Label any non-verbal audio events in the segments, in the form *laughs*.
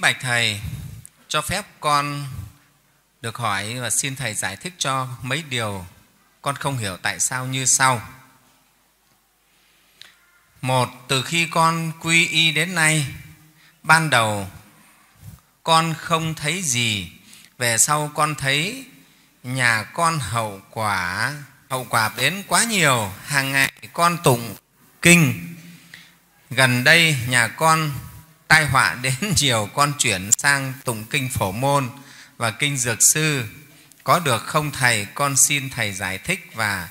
Kính bạch Thầy, cho phép con được hỏi và xin Thầy giải thích cho mấy điều con không hiểu tại sao như sau. Một, từ khi con quy y đến nay, ban đầu con không thấy gì, về sau con thấy nhà con hậu quả, hậu quả đến quá nhiều, hàng ngày con tụng kinh. Gần đây nhà con tai họa đến *laughs* chiều con chuyển sang tụng kinh phổ môn và kinh dược sư có được không thầy con xin thầy giải thích và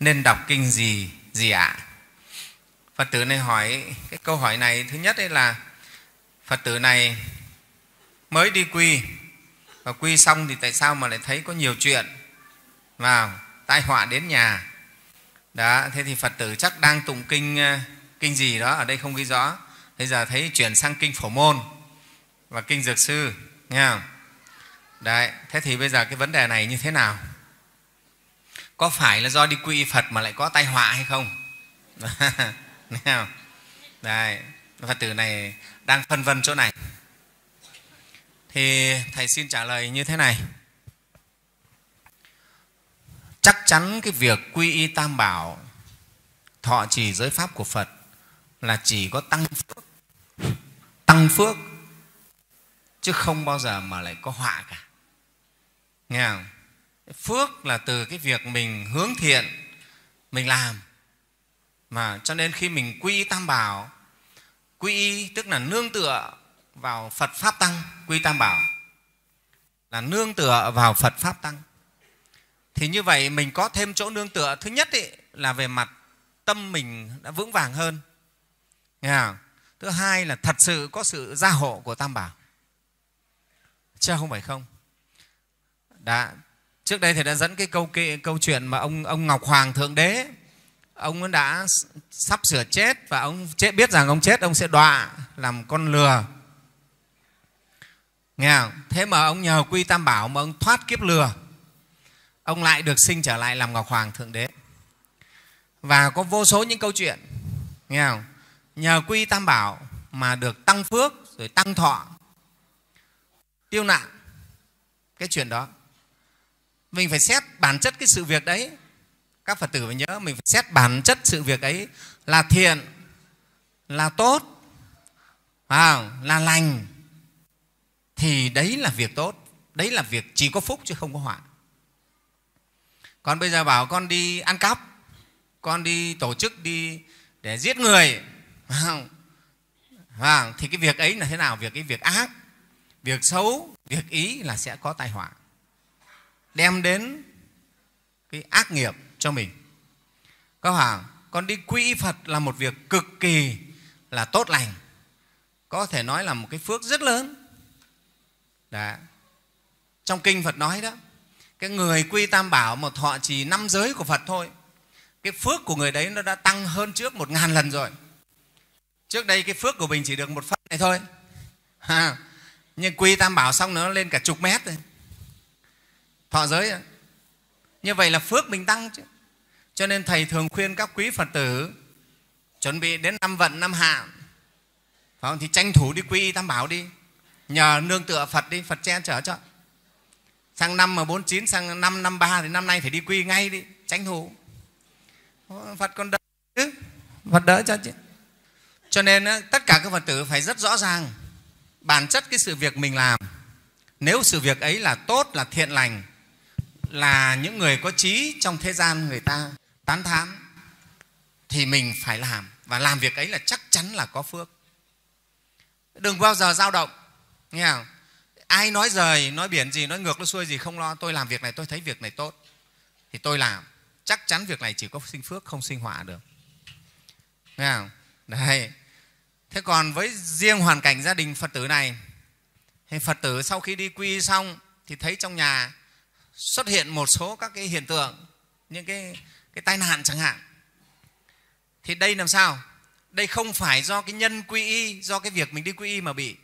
nên đọc kinh gì gì ạ à? phật tử này hỏi cái câu hỏi này thứ nhất ấy là phật tử này mới đi quy và quy xong thì tại sao mà lại thấy có nhiều chuyện và tai họa đến nhà đó thế thì phật tử chắc đang tụng kinh ờ, kinh gì đó ở đây không ghi rõ bây giờ thấy chuyển sang kinh phổ môn và kinh dược sư nghe không đấy thế thì bây giờ cái vấn đề này như thế nào có phải là do đi quy phật mà lại có tai họa hay không *laughs* nghe không đấy phật tử này đang phân vân chỗ này thì thầy xin trả lời như thế này chắc chắn cái việc quy y tam bảo thọ trì giới pháp của phật là chỉ có tăng phước tăng phước chứ không bao giờ mà lại có họa cả nghe không phước là từ cái việc mình hướng thiện mình làm mà cho nên khi mình quy tam bảo quy y tức là nương tựa vào phật pháp tăng quy tam bảo là nương tựa vào phật pháp tăng thì như vậy mình có thêm chỗ nương tựa thứ nhất ý, là về mặt tâm mình đã vững vàng hơn nghe không? thứ hai là thật sự có sự gia hộ của tam bảo chứ không phải không đã trước đây thì đã dẫn cái câu cái, câu chuyện mà ông ông ngọc hoàng thượng đế ông đã sắp sửa chết và ông chết biết rằng ông chết ông sẽ đọa làm con lừa nghe không? thế mà ông nhờ quy tam bảo mà ông thoát kiếp lừa ông lại được sinh trở lại làm ngọc hoàng thượng đế và có vô số những câu chuyện nghe không nhờ quy tam bảo mà được tăng phước rồi tăng thọ tiêu nạn cái chuyện đó mình phải xét bản chất cái sự việc đấy các phật tử phải nhớ mình phải xét bản chất sự việc ấy là thiện là tốt à, là lành thì đấy là việc tốt đấy là việc chỉ có phúc chứ không có họa còn bây giờ bảo con đi ăn cắp con đi tổ chức đi để giết người không? Vâng. À, vâng, thì cái việc ấy là thế nào? Việc cái việc ác, việc xấu, việc ý là sẽ có tai họa. Đem đến cái ác nghiệp cho mình. Các hoàng, con đi quy Phật là một việc cực kỳ là tốt lành. Có thể nói là một cái phước rất lớn. Đã Trong kinh Phật nói đó, cái người quy Tam Bảo một thọ trì năm giới của Phật thôi, cái phước của người đấy nó đã tăng hơn trước một ngàn lần rồi trước đây cái phước của mình chỉ được một phân này thôi à, nhưng quy tam bảo xong nó lên cả chục mét rồi thọ giới rồi. như vậy là phước mình tăng chứ cho nên thầy thường khuyên các quý phật tử chuẩn bị đến năm vận năm hạ phải không? thì tranh thủ đi quy tam bảo đi nhờ nương tựa phật đi phật che chở cho sang năm mà 49 sang năm 53 thì năm nay phải đi quy ngay đi tranh thủ Phật còn đỡ chứ Phật đỡ cho chứ cho nên tất cả các phật tử phải rất rõ ràng bản chất cái sự việc mình làm nếu sự việc ấy là tốt là thiện lành là những người có trí trong thế gian người ta tán thán thì mình phải làm và làm việc ấy là chắc chắn là có phước đừng bao giờ dao động nghe không ai nói rời nói biển gì nói ngược nó xuôi gì không lo tôi làm việc này tôi thấy việc này tốt thì tôi làm chắc chắn việc này chỉ có sinh phước không sinh họa được nghe không Đấy. Thế còn với riêng hoàn cảnh gia đình Phật tử này thì Phật tử sau khi đi quy xong thì thấy trong nhà xuất hiện một số các cái hiện tượng những cái, cái tai nạn chẳng hạn thì đây làm sao đây không phải do cái nhân quy y do cái việc mình đi quy y mà bị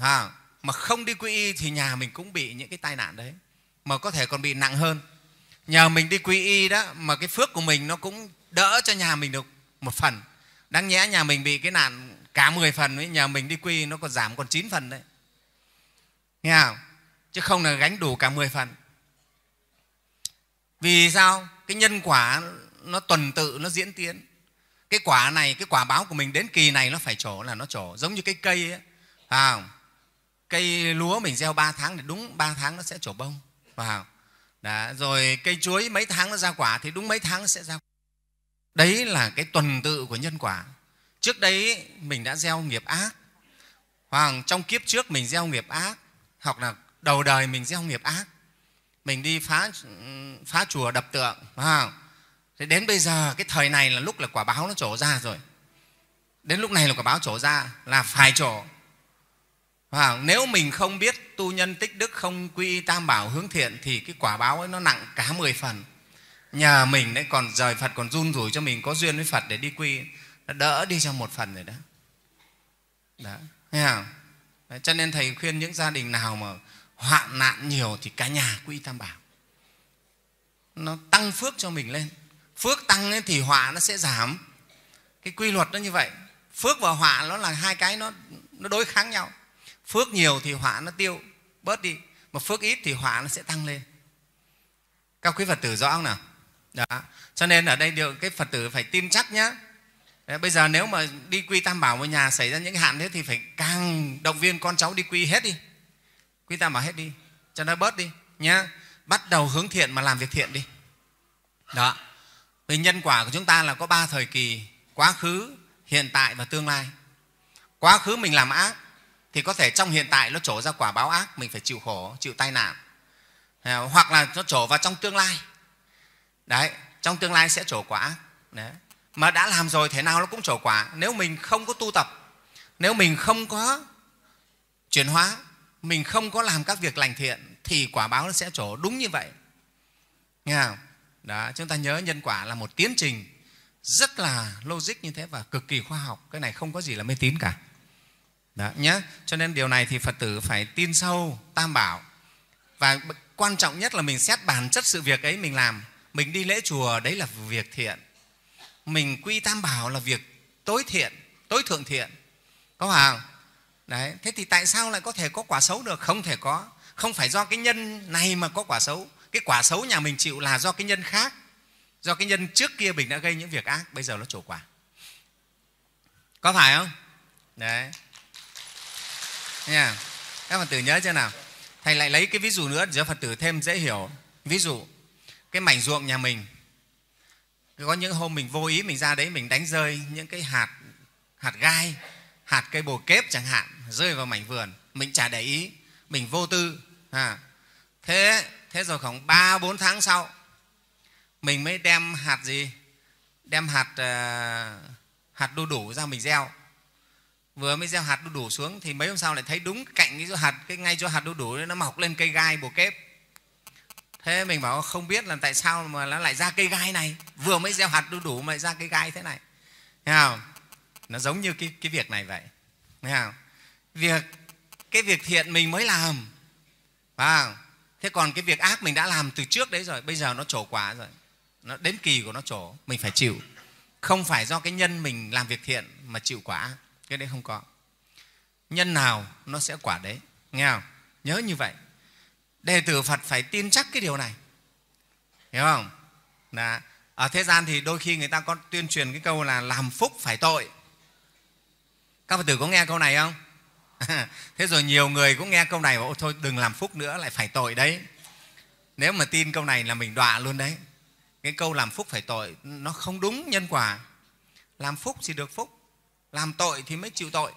à, mà không đi quy y thì nhà mình cũng bị những cái tai nạn đấy mà có thể còn bị nặng hơn nhờ mình đi quy y đó mà cái phước của mình nó cũng đỡ cho nhà mình được một phần đáng nhẽ nhà mình bị cái nạn cả 10 phần ấy, nhà mình đi quy nó còn giảm còn 9 phần đấy nghe không chứ không là gánh đủ cả 10 phần vì sao cái nhân quả nó tuần tự nó diễn tiến cái quả này cái quả báo của mình đến kỳ này nó phải trổ là nó trổ giống như cái cây ấy à, cây lúa mình gieo 3 tháng thì đúng 3 tháng nó sẽ trổ bông vào rồi cây chuối mấy tháng nó ra quả thì đúng mấy tháng nó sẽ ra quả Đấy là cái tuần tự của nhân quả. Trước đấy mình đã gieo nghiệp ác, hoặc trong kiếp trước mình gieo nghiệp ác, hoặc là đầu đời mình gieo nghiệp ác. Mình đi phá phá chùa đập tượng, không? Thế đến bây giờ cái thời này là lúc là quả báo nó trổ ra rồi. Đến lúc này là quả báo trổ ra là phải trổ. Và nếu mình không biết tu nhân tích đức không quy tam bảo hướng thiện thì cái quả báo ấy nó nặng cả mười phần nhà mình đấy còn rời phật còn run rủi cho mình có duyên với phật để đi quy nó đỡ đi cho một phần rồi đó đó nghe không đấy, cho nên thầy khuyên những gia đình nào mà hoạn nạn nhiều thì cả nhà quy tam bảo nó tăng phước cho mình lên phước tăng ấy thì họa nó sẽ giảm cái quy luật nó như vậy phước và họa nó là hai cái nó nó đối kháng nhau phước nhiều thì họa nó tiêu bớt đi mà phước ít thì họa nó sẽ tăng lên các quý phật tử rõ không nào đó. Cho nên ở đây điều cái Phật tử phải tin chắc nhé. Bây giờ nếu mà đi quy Tam Bảo một nhà xảy ra những hạn thế thì phải càng động viên con cháu đi quy hết đi. Quy Tam Bảo hết đi, cho nó bớt đi nhé. Bắt đầu hướng thiện mà làm việc thiện đi. Đó. Vì nhân quả của chúng ta là có ba thời kỳ, quá khứ, hiện tại và tương lai. Quá khứ mình làm ác thì có thể trong hiện tại nó trổ ra quả báo ác, mình phải chịu khổ, chịu tai nạn. Ờ, hoặc là nó trổ vào trong tương lai Đấy, trong tương lai sẽ trổ quả. Đấy. Mà đã làm rồi thế nào nó cũng trổ quả. Nếu mình không có tu tập, nếu mình không có chuyển hóa, mình không có làm các việc lành thiện thì quả báo nó sẽ trổ đúng như vậy. Nghe không? Đó, chúng ta nhớ nhân quả là một tiến trình rất là logic như thế và cực kỳ khoa học. Cái này không có gì là mê tín cả. Đó, nhé. Cho nên điều này thì Phật tử phải tin sâu, tam bảo. Và quan trọng nhất là mình xét bản chất sự việc ấy mình làm mình đi lễ chùa đấy là việc thiện mình quy tam bảo là việc tối thiện tối thượng thiện có phải không đấy thế thì tại sao lại có thể có quả xấu được không thể có không phải do cái nhân này mà có quả xấu cái quả xấu nhà mình chịu là do cái nhân khác do cái nhân trước kia mình đã gây những việc ác bây giờ nó trổ quả có phải không đấy nha các phật tử nhớ chưa nào thầy lại lấy cái ví dụ nữa để cho phật tử thêm dễ hiểu ví dụ cái mảnh ruộng nhà mình có những hôm mình vô ý mình ra đấy mình đánh rơi những cái hạt hạt gai hạt cây bồ kép chẳng hạn rơi vào mảnh vườn mình chả để ý mình vô tư à. thế thế rồi khoảng ba bốn tháng sau mình mới đem hạt gì đem hạt uh, hạt đu đủ ra mình gieo vừa mới gieo hạt đu đủ xuống thì mấy hôm sau lại thấy đúng cạnh cái hạt cái ngay chỗ hạt đu đủ nó mọc lên cây gai bồ kép thế mình bảo không biết là tại sao mà nó lại ra cây gai này vừa mới gieo hạt đu đủ mà lại ra cây gai thế này nghe không? nó giống như cái, cái việc này vậy nghe không? việc cái việc thiện mình mới làm à thế còn cái việc ác mình đã làm từ trước đấy rồi bây giờ nó trổ quả rồi nó đến kỳ của nó trổ mình phải chịu không phải do cái nhân mình làm việc thiện mà chịu quả cái đấy không có nhân nào nó sẽ quả đấy nghe không nhớ như vậy đệ tử phật phải tin chắc cái điều này hiểu không Đã. ở thế gian thì đôi khi người ta có tuyên truyền cái câu là làm phúc phải tội các phật tử có nghe câu này không *laughs* thế rồi nhiều người cũng nghe câu này bảo thôi đừng làm phúc nữa lại phải tội đấy nếu mà tin câu này là mình đọa luôn đấy cái câu làm phúc phải tội nó không đúng nhân quả làm phúc thì được phúc làm tội thì mới chịu tội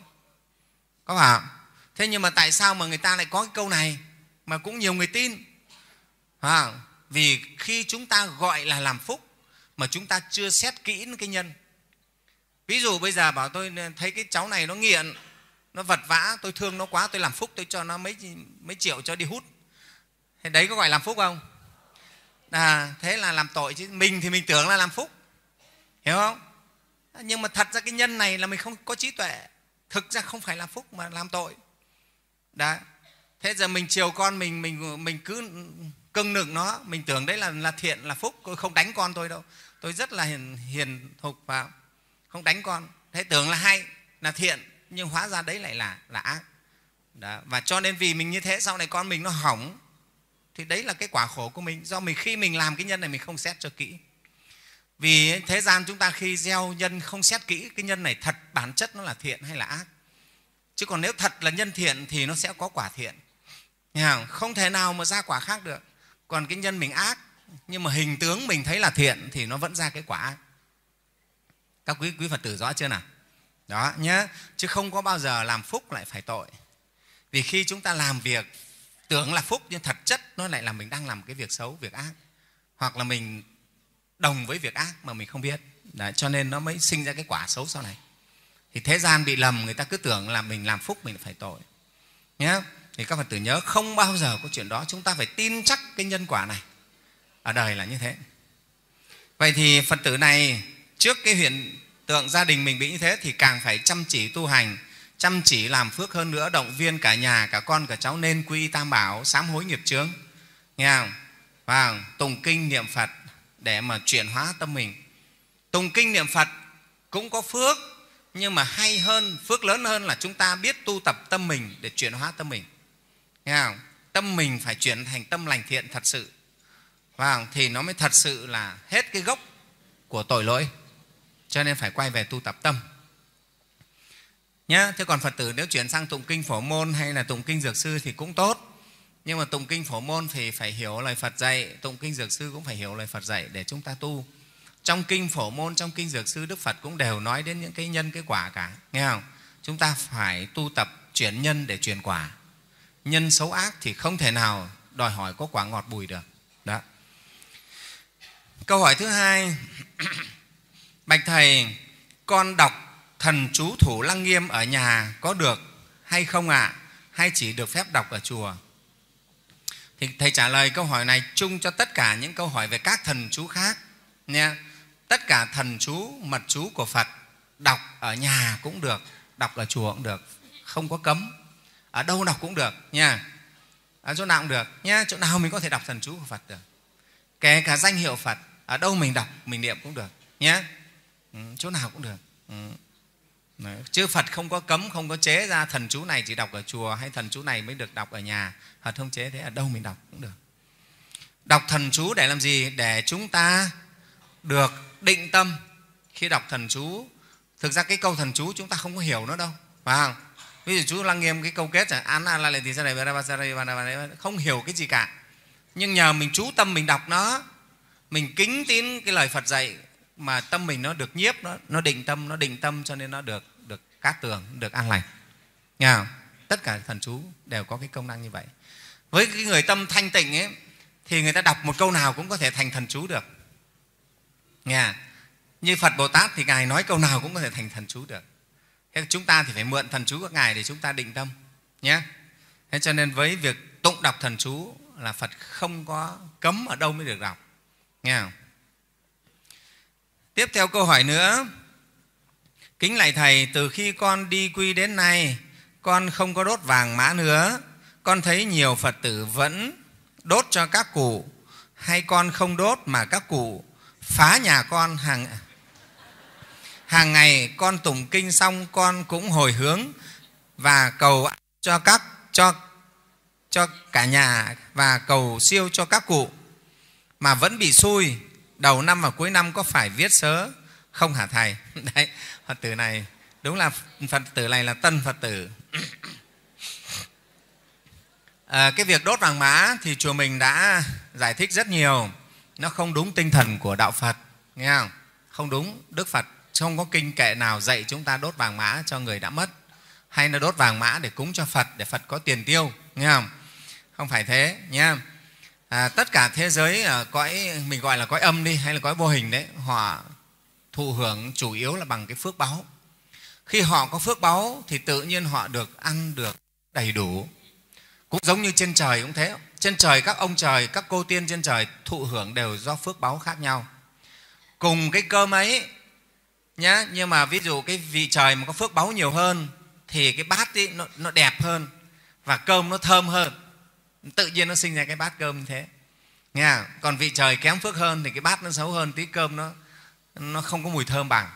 có phải không? thế nhưng mà tại sao mà người ta lại có cái câu này mà cũng nhiều người tin à, vì khi chúng ta gọi là làm phúc mà chúng ta chưa xét kỹ cái nhân ví dụ bây giờ bảo tôi thấy cái cháu này nó nghiện nó vật vã tôi thương nó quá tôi làm phúc tôi cho nó mấy mấy triệu cho đi hút thế đấy có gọi làm phúc không à, thế là làm tội chứ mình thì mình tưởng là làm phúc hiểu không nhưng mà thật ra cái nhân này là mình không có trí tuệ thực ra không phải làm phúc mà làm tội đấy thế giờ mình chiều con mình mình mình cứ cưng nựng nó mình tưởng đấy là là thiện là phúc tôi không đánh con tôi đâu tôi rất là hiền hiền thục và không đánh con thế tưởng là hay là thiện nhưng hóa ra đấy lại là là ác đó. và cho nên vì mình như thế sau này con mình nó hỏng thì đấy là cái quả khổ của mình do mình khi mình làm cái nhân này mình không xét cho kỹ vì thế gian chúng ta khi gieo nhân không xét kỹ cái nhân này thật bản chất nó là thiện hay là ác chứ còn nếu thật là nhân thiện thì nó sẽ có quả thiện không? không thể nào mà ra quả khác được còn cái nhân mình ác nhưng mà hình tướng mình thấy là thiện thì nó vẫn ra cái quả ác các quý quý phật tử rõ chưa nào đó nhé chứ không có bao giờ làm phúc lại phải tội vì khi chúng ta làm việc tưởng là phúc nhưng thật chất nó lại là mình đang làm cái việc xấu việc ác hoặc là mình đồng với việc ác mà mình không biết Đấy, cho nên nó mới sinh ra cái quả xấu sau này thì thế gian bị lầm người ta cứ tưởng là mình làm phúc mình phải tội nhé thì các phật tử nhớ không bao giờ có chuyện đó chúng ta phải tin chắc cái nhân quả này ở đời là như thế vậy thì phật tử này trước cái hiện tượng gia đình mình bị như thế thì càng phải chăm chỉ tu hành chăm chỉ làm phước hơn nữa động viên cả nhà cả con cả cháu nên quy tam bảo sám hối nghiệp chướng nghe không và tùng kinh niệm phật để mà chuyển hóa tâm mình tùng kinh niệm phật cũng có phước nhưng mà hay hơn phước lớn hơn là chúng ta biết tu tập tâm mình để chuyển hóa tâm mình Nghe không? Tâm mình phải chuyển thành tâm lành thiện thật sự. Và thì nó mới thật sự là hết cái gốc của tội lỗi. Cho nên phải quay về tu tập tâm. Nhá, thế còn Phật tử nếu chuyển sang tụng kinh phổ môn hay là tụng kinh dược sư thì cũng tốt. Nhưng mà tụng kinh phổ môn thì phải hiểu lời Phật dạy, tụng kinh dược sư cũng phải hiểu lời Phật dạy để chúng ta tu. Trong kinh phổ môn, trong kinh dược sư Đức Phật cũng đều nói đến những cái nhân cái quả cả, nghe không? Chúng ta phải tu tập chuyển nhân để chuyển quả nhân xấu ác thì không thể nào đòi hỏi có quả ngọt bùi được đó câu hỏi thứ hai *clears throat* bạch thầy con đọc thần chú thủ lăng nghiêm ở nhà có được hay không ạ à? hay chỉ được phép đọc ở chùa thì thầy trả lời câu hỏi này chung cho tất cả những câu hỏi về các thần chú khác nha tất cả thần chú mật chú của phật đọc ở nhà cũng được đọc ở chùa cũng được không có cấm ở đâu đọc cũng được nha ở chỗ nào cũng được nhá chỗ nào mình có thể đọc thần chú của phật được kể cả danh hiệu phật ở đâu mình đọc mình niệm cũng được nhé ừ, chỗ nào cũng được ừ. chứ phật không có cấm không có chế ra thần chú này chỉ đọc ở chùa hay thần chú này mới được đọc ở nhà phật không chế thế ở đâu mình đọc cũng được đọc thần chú để làm gì để chúng ta được định tâm khi đọc thần chú thực ra cái câu thần chú chúng ta không có hiểu nó đâu phải không ví dụ chú lăng nghiêm cái câu kết là an an la lệ thì ra này không hiểu cái gì cả nhưng nhờ mình chú tâm mình đọc nó mình kính tín cái lời phật dạy mà tâm mình nó được nhiếp nó nó định tâm nó định tâm cho nên nó được được cát tường được an lành nghe không? tất cả thần chú đều có cái công năng như vậy với cái người tâm thanh tịnh ấy thì người ta đọc một câu nào cũng có thể thành thần chú được nghe như phật bồ tát thì ngài nói câu nào cũng có thể thành thần chú được thế chúng ta thì phải mượn thần chú các ngài để chúng ta định tâm nhé thế cho nên với việc tụng đọc thần chú là phật không có cấm ở đâu mới được đọc nghe không tiếp theo câu hỏi nữa kính lạy thầy từ khi con đi quy đến nay con không có đốt vàng mã nữa con thấy nhiều phật tử vẫn đốt cho các cụ hay con không đốt mà các cụ phá nhà con hàng hàng ngày con tụng kinh xong con cũng hồi hướng và cầu cho các cho cho cả nhà và cầu siêu cho các cụ mà vẫn bị xui đầu năm và cuối năm có phải viết sớ không hả thầy *laughs* đấy phật tử này đúng là phật tử này là tân phật tử à, *clears throat* cái việc đốt vàng mã thì chùa mình đã giải thích rất nhiều nó không đúng tinh thần của đạo phật nghe không không đúng đức phật Chứ không có kinh kệ nào dạy chúng ta đốt vàng mã cho người đã mất hay là đốt vàng mã để cúng cho Phật để Phật có tiền tiêu, nghe không? Không phải thế nhé. À, tất cả thế giới ở à, cõi mình gọi là cõi âm đi hay là cõi vô hình đấy, họ thụ hưởng chủ yếu là bằng cái phước báo. Khi họ có phước báo thì tự nhiên họ được ăn được đầy đủ. Cũng giống như trên trời cũng thế. Trên trời các ông trời, các cô tiên trên trời thụ hưởng đều do phước báo khác nhau. Cùng cái cơm ấy nhá nhưng mà ví dụ cái vị trời mà có phước báu nhiều hơn thì cái bát ấy nó, nó đẹp hơn và cơm nó thơm hơn tự nhiên nó sinh ra cái bát cơm như thế Nha. còn vị trời kém phước hơn thì cái bát nó xấu hơn tí cơm nó nó không có mùi thơm bằng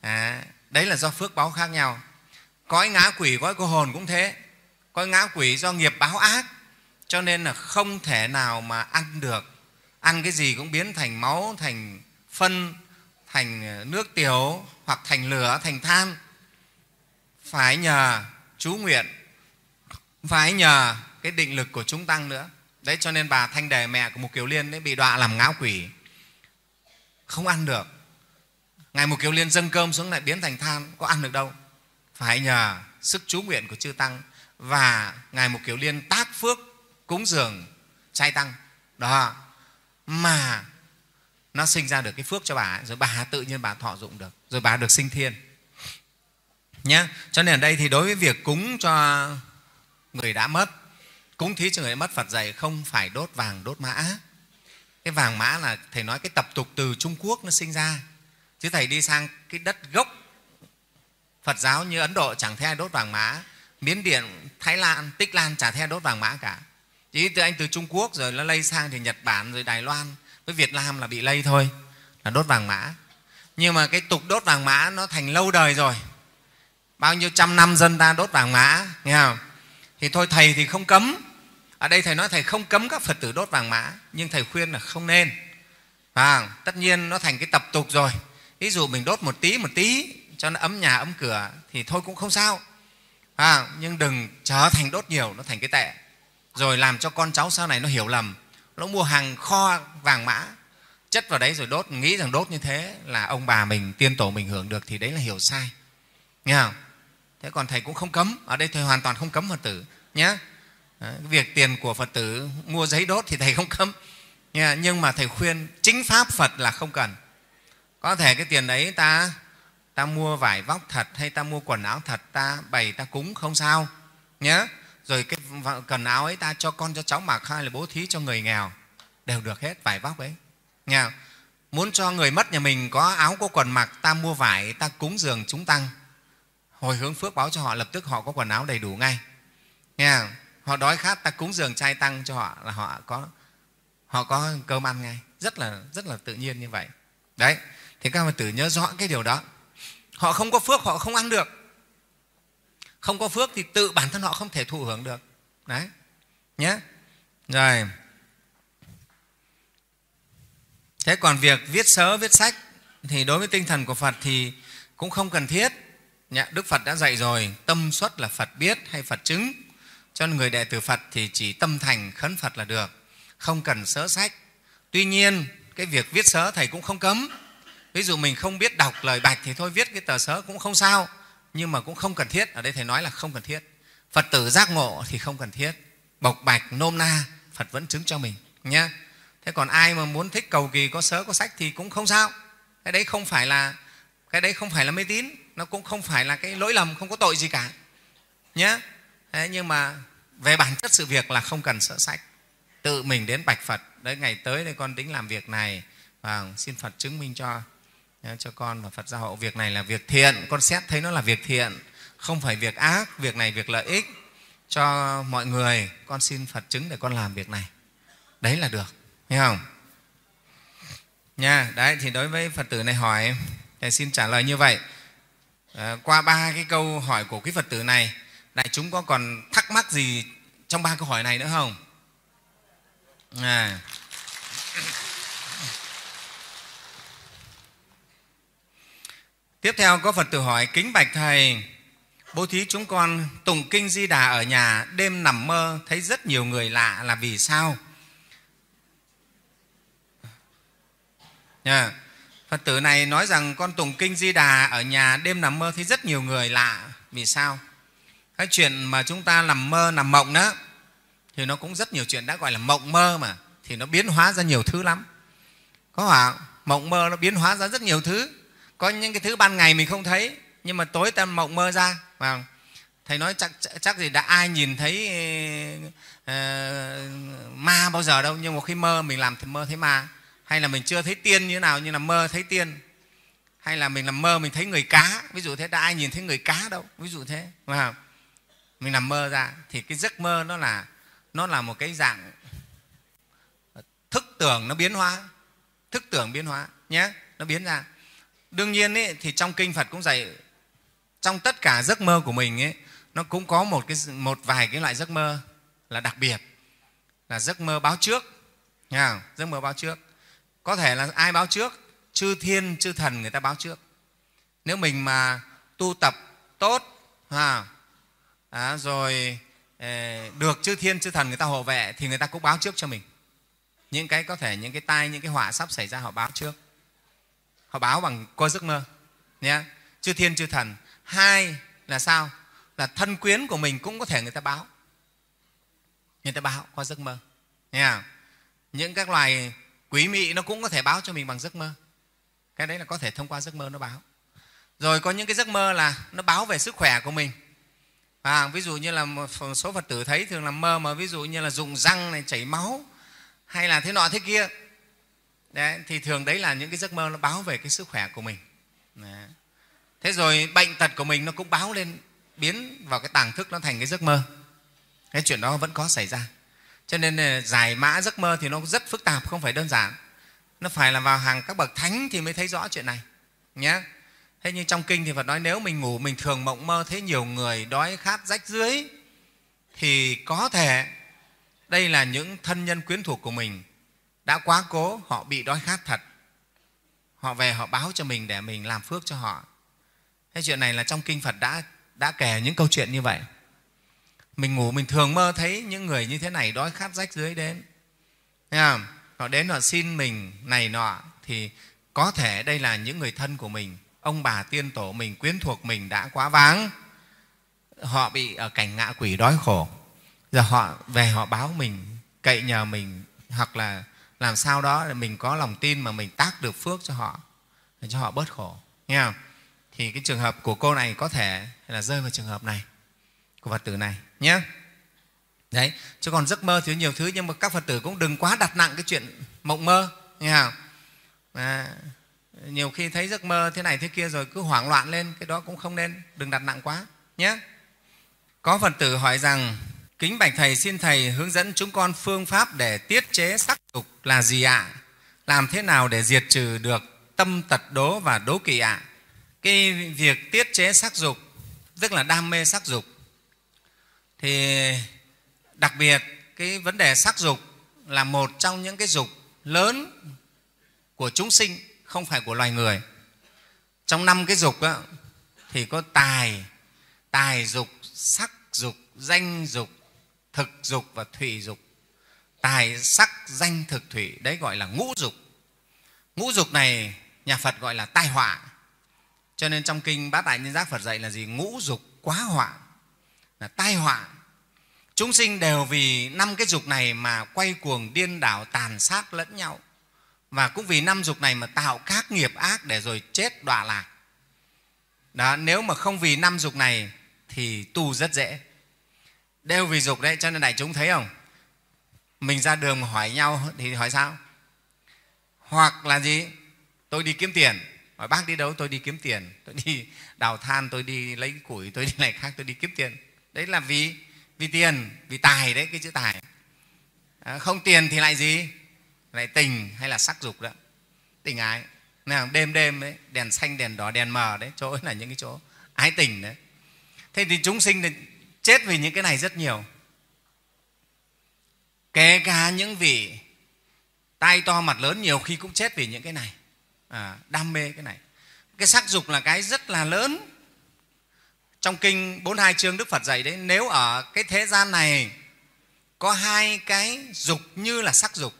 à, đấy là do phước báo khác nhau cõi ngã quỷ cõi cô hồn cũng thế cõi ngã quỷ do nghiệp báo ác cho nên là không thể nào mà ăn được ăn cái gì cũng biến thành máu thành phân thành ờ, nước tiểu hoặc thành lửa, thành than phải nhờ chú nguyện, phải nhờ cái định lực của chúng tăng nữa. Đấy cho nên bà Thanh Đề mẹ của Mục Kiều Liên ấy bị đọa làm ngáo quỷ, không ăn được. Ngài Mục Kiều Liên dâng cơm xuống lại biến thành than, có ăn được đâu. Phải nhờ sức chú nguyện của chư Tăng và Ngài Mục Kiều Liên tác phước cúng dường trai Tăng. Đó, mà nó sinh ra được cái phước cho bà ấy, rồi bà tự nhiên bà thọ dụng được rồi bà được sinh thiên nhé cho nên ở đây thì đối với việc cúng cho người đã mất cúng thí cho người đã mất phật dạy không phải đốt vàng đốt mã cái vàng mã là thầy nói cái tập tục từ trung quốc nó sinh ra chứ thầy đi sang cái đất gốc phật giáo như ấn độ chẳng thấy ai đốt vàng mã miến điện thái lan tích lan chả thấy ai đốt vàng mã cả chỉ từ anh từ trung quốc rồi nó lây sang thì nhật bản rồi đài loan với Việt Nam là bị lây thôi là đốt vàng mã nhưng mà cái tục đốt vàng mã nó thành lâu đời rồi bao nhiêu trăm năm dân ta đốt vàng mã nghe không thì thôi thầy thì không cấm ở đây thầy nói thầy không cấm các phật tử đốt vàng mã nhưng thầy khuyên là không nên à, tất nhiên nó thành cái tập tục rồi ví dụ mình đốt một tí một tí cho nó ấm nhà ấm cửa thì thôi cũng không sao à, nhưng đừng trở thành đốt nhiều nó thành cái tệ rồi làm cho con cháu sau này nó hiểu lầm nó mua hàng kho vàng mã chất vào đấy rồi đốt nghĩ rằng đốt như thế là ông bà mình tiên tổ mình hưởng được thì đấy là hiểu sai nghe không thế còn thầy cũng không cấm ở đây thầy hoàn toàn không cấm phật tử nhé việc tiền của phật tử mua giấy đốt thì thầy không cấm nhưng mà thầy khuyên chính pháp phật là không cần có thể cái tiền đấy ta ta mua vải vóc thật hay ta mua quần áo thật ta bày ta cúng không sao nhé rồi cái quần áo ấy ta cho con cho cháu mặc hay là bố thí cho người nghèo đều được hết vải vóc ấy nghe muốn cho người mất nhà mình có áo có quần mặc ta mua vải ta cúng dường chúng tăng hồi hướng phước báo cho họ lập tức họ có quần áo đầy đủ ngay nghe họ đói khát ta cúng dường trai tăng cho họ là họ có họ có cơm ăn ngay rất là rất là tự nhiên như vậy đấy thì các bạn tử nhớ rõ cái điều đó họ không có phước họ không ăn được không có phước thì tự bản thân họ không thể thụ hưởng được đấy nhé rồi thế còn việc viết sớ viết sách thì đối với tinh thần của phật thì cũng không cần thiết đức phật đã dạy rồi tâm xuất là phật biết hay phật chứng cho nên người đệ tử phật thì chỉ tâm thành khấn phật là được không cần sớ sách tuy nhiên cái việc viết sớ thầy cũng không cấm ví dụ mình không biết đọc lời bạch thì thôi viết cái tờ sớ cũng không sao nhưng mà cũng không cần thiết ở đây thầy nói là không cần thiết phật tử giác ngộ thì không cần thiết bộc bạch nôm na phật vẫn chứng cho mình nhé thế còn ai mà muốn thích cầu kỳ có sớ có sách thì cũng không sao cái đấy không phải là cái đấy không phải là mê tín nó cũng không phải là cái lỗi lầm không có tội gì cả nhé thế nhưng mà về bản chất sự việc là không cần sợ sách tự mình đến bạch phật đấy ngày tới đây con tính làm việc này và vâng, xin phật chứng minh cho cho con và phật gia hộ việc này là việc thiện con xét thấy nó là việc thiện không phải việc ác việc này việc lợi ích cho mọi người con xin phật chứng để con làm việc này đấy là được nghe không nha đấy thì đối với phật tử này hỏi thầy xin trả lời như vậy à, qua ba cái câu hỏi của quý phật tử này đại chúng có còn thắc mắc gì trong ba câu hỏi này nữa không à Tiếp theo có Phật tử hỏi, Kính Bạch Thầy, bố thí chúng con tùng kinh di đà ở nhà, đêm nằm mơ thấy rất nhiều người lạ là vì sao? Yeah. Phật tử này nói rằng con tùng kinh di đà ở nhà đêm nằm mơ thấy rất nhiều người lạ. Vì sao? Cái chuyện mà chúng ta nằm mơ, nằm mộng đó thì nó cũng rất nhiều chuyện đã gọi là mộng mơ mà thì nó biến hóa ra nhiều thứ lắm. Có hả? Mộng mơ nó biến hóa ra rất nhiều thứ có những cái thứ ban ngày mình không thấy nhưng mà tối ta mộng mơ ra phải thầy nói chắc chắc gì đã ai nhìn thấy uh, ma bao giờ đâu nhưng mà khi mơ mình làm thì mơ thấy ma hay là mình chưa thấy tiên như thế nào nhưng là mơ thấy tiên hay là mình làm mơ mình thấy người cá ví dụ thế đã ai nhìn thấy người cá đâu ví dụ thế phải mình làm mơ ra thì cái giấc mơ nó là nó là một cái dạng thức tưởng nó biến hóa thức tưởng biến hóa nhé nó biến ra đương nhiên ấy, thì trong kinh phật cũng dạy trong tất cả giấc mơ của mình ấy, nó cũng có một, cái, một vài cái loại giấc mơ là đặc biệt là giấc mơ báo trước nghe giấc mơ báo trước có thể là ai báo trước chư thiên chư thần người ta báo trước nếu mình mà tu tập tốt ha à, rồi ờ, được chư thiên chư thần người ta hộ vệ thì người ta cũng báo trước cho mình những cái có thể những cái tai những cái họa sắp xảy ra họ báo trước họ báo bằng qua giấc mơ nhé chư thiên chư thần hai là sao là thân quyến của mình cũng có thể người ta báo người ta báo qua giấc mơ nhé những các loài quý mị nó cũng có thể báo cho mình bằng giấc mơ cái đấy là có thể thông qua giấc mơ nó báo rồi có những cái giấc mơ là nó báo về sức khỏe của mình à, ví dụ như là một số phật tử thấy thường là mơ mà ví dụ như là dùng răng này chảy máu hay là thế nọ thế kia đấy, thì thường đấy là những cái giấc mơ nó báo về cái sức khỏe của mình đấy. thế rồi bệnh tật của mình nó cũng báo lên biến vào cái tàng thức nó thành cái giấc mơ cái chuyện đó vẫn có xảy ra cho nên ờ, giải mã giấc mơ thì nó rất phức tạp không phải đơn giản nó phải là vào hàng các bậc thánh thì mới thấy rõ chuyện này nhé thế nhưng trong kinh thì phật nói nếu mình ngủ mình thường mộng mơ thấy nhiều người đói khát rách dưới thì có thể đây là những thân nhân quyến thuộc của mình đã quá cố họ bị đói khát thật họ về họ báo cho mình để mình làm phước cho họ cái chuyện này là trong kinh phật đã đã kể những câu chuyện như vậy mình ngủ mình thường mơ thấy những người như thế này đói khát rách dưới đến Thấy họ đến họ xin mình này nọ thì có thể đây là những người thân của mình ông bà tiên tổ mình quyến thuộc mình đã quá váng họ bị ở ờ, cảnh ngạ quỷ đói khổ giờ họ về họ báo mình cậy nhờ mình hoặc là làm sao đó là mình có lòng tin mà mình tác được phước cho họ để cho họ bớt khổ nghe không thì cái trường hợp của cô này có thể là rơi vào trường hợp này của phật tử này nhé đấy chứ còn giấc mơ thì nhiều thứ nhưng mà các phật tử cũng đừng quá đặt nặng cái chuyện mộng mơ nghe không à, nhiều khi thấy giấc mơ thế này thế kia rồi cứ hoảng loạn lên cái đó cũng không nên đừng đặt nặng quá nhé có phật tử hỏi rằng kính bạch thầy xin thầy hướng dẫn chúng con phương pháp để tiết chế sắc tục là gì ạ? À? Làm thế nào để diệt trừ được tâm tật đố và đố kỵ ạ? À? Cái việc tiết chế sắc dục, tức là đam mê sắc dục, thì đặc biệt cái vấn đề sắc dục là một trong những cái dục lớn của chúng sinh, không phải của loài người. Trong năm cái dục đó, thì có tài, tài dục, sắc dục, danh dục, thực dục và thủy dục tài sắc danh thực thủy đấy gọi là ngũ dục ngũ dục này nhà phật gọi là tai họa cho nên trong kinh bát đại nhân giác phật dạy là gì ngũ dục quá họa là tai họa chúng sinh đều vì năm cái dục này mà quay cuồng điên đảo tàn sát lẫn nhau và cũng vì năm dục này mà tạo các nghiệp ác để rồi chết đọa lạc đó nếu mà không vì năm dục này thì tu rất dễ đều vì dục đấy cho nên đại chúng thấy không mình ra đường hỏi nhau thì hỏi sao hoặc là gì tôi đi kiếm tiền hỏi bác đi đâu tôi đi kiếm tiền tôi đi đào than tôi đi lấy củi tôi đi này khác tôi đi kiếm tiền đấy là vì vì tiền vì tài đấy cái chữ tài à, không tiền thì lại gì lại tình hay là sắc dục đó tình ái nào đêm đêm đấy đèn xanh đèn đỏ đèn mờ đấy chỗ ấy là những cái chỗ ái tình đấy thế thì chúng sinh chết vì những cái này rất nhiều kể cả những vị tay to mặt lớn nhiều khi cũng chết vì những cái này à, đam mê cái này cái sắc dục là cái rất là lớn trong kinh 42 chương Đức Phật dạy đấy nếu ở cái thế gian này có hai cái dục như là sắc dục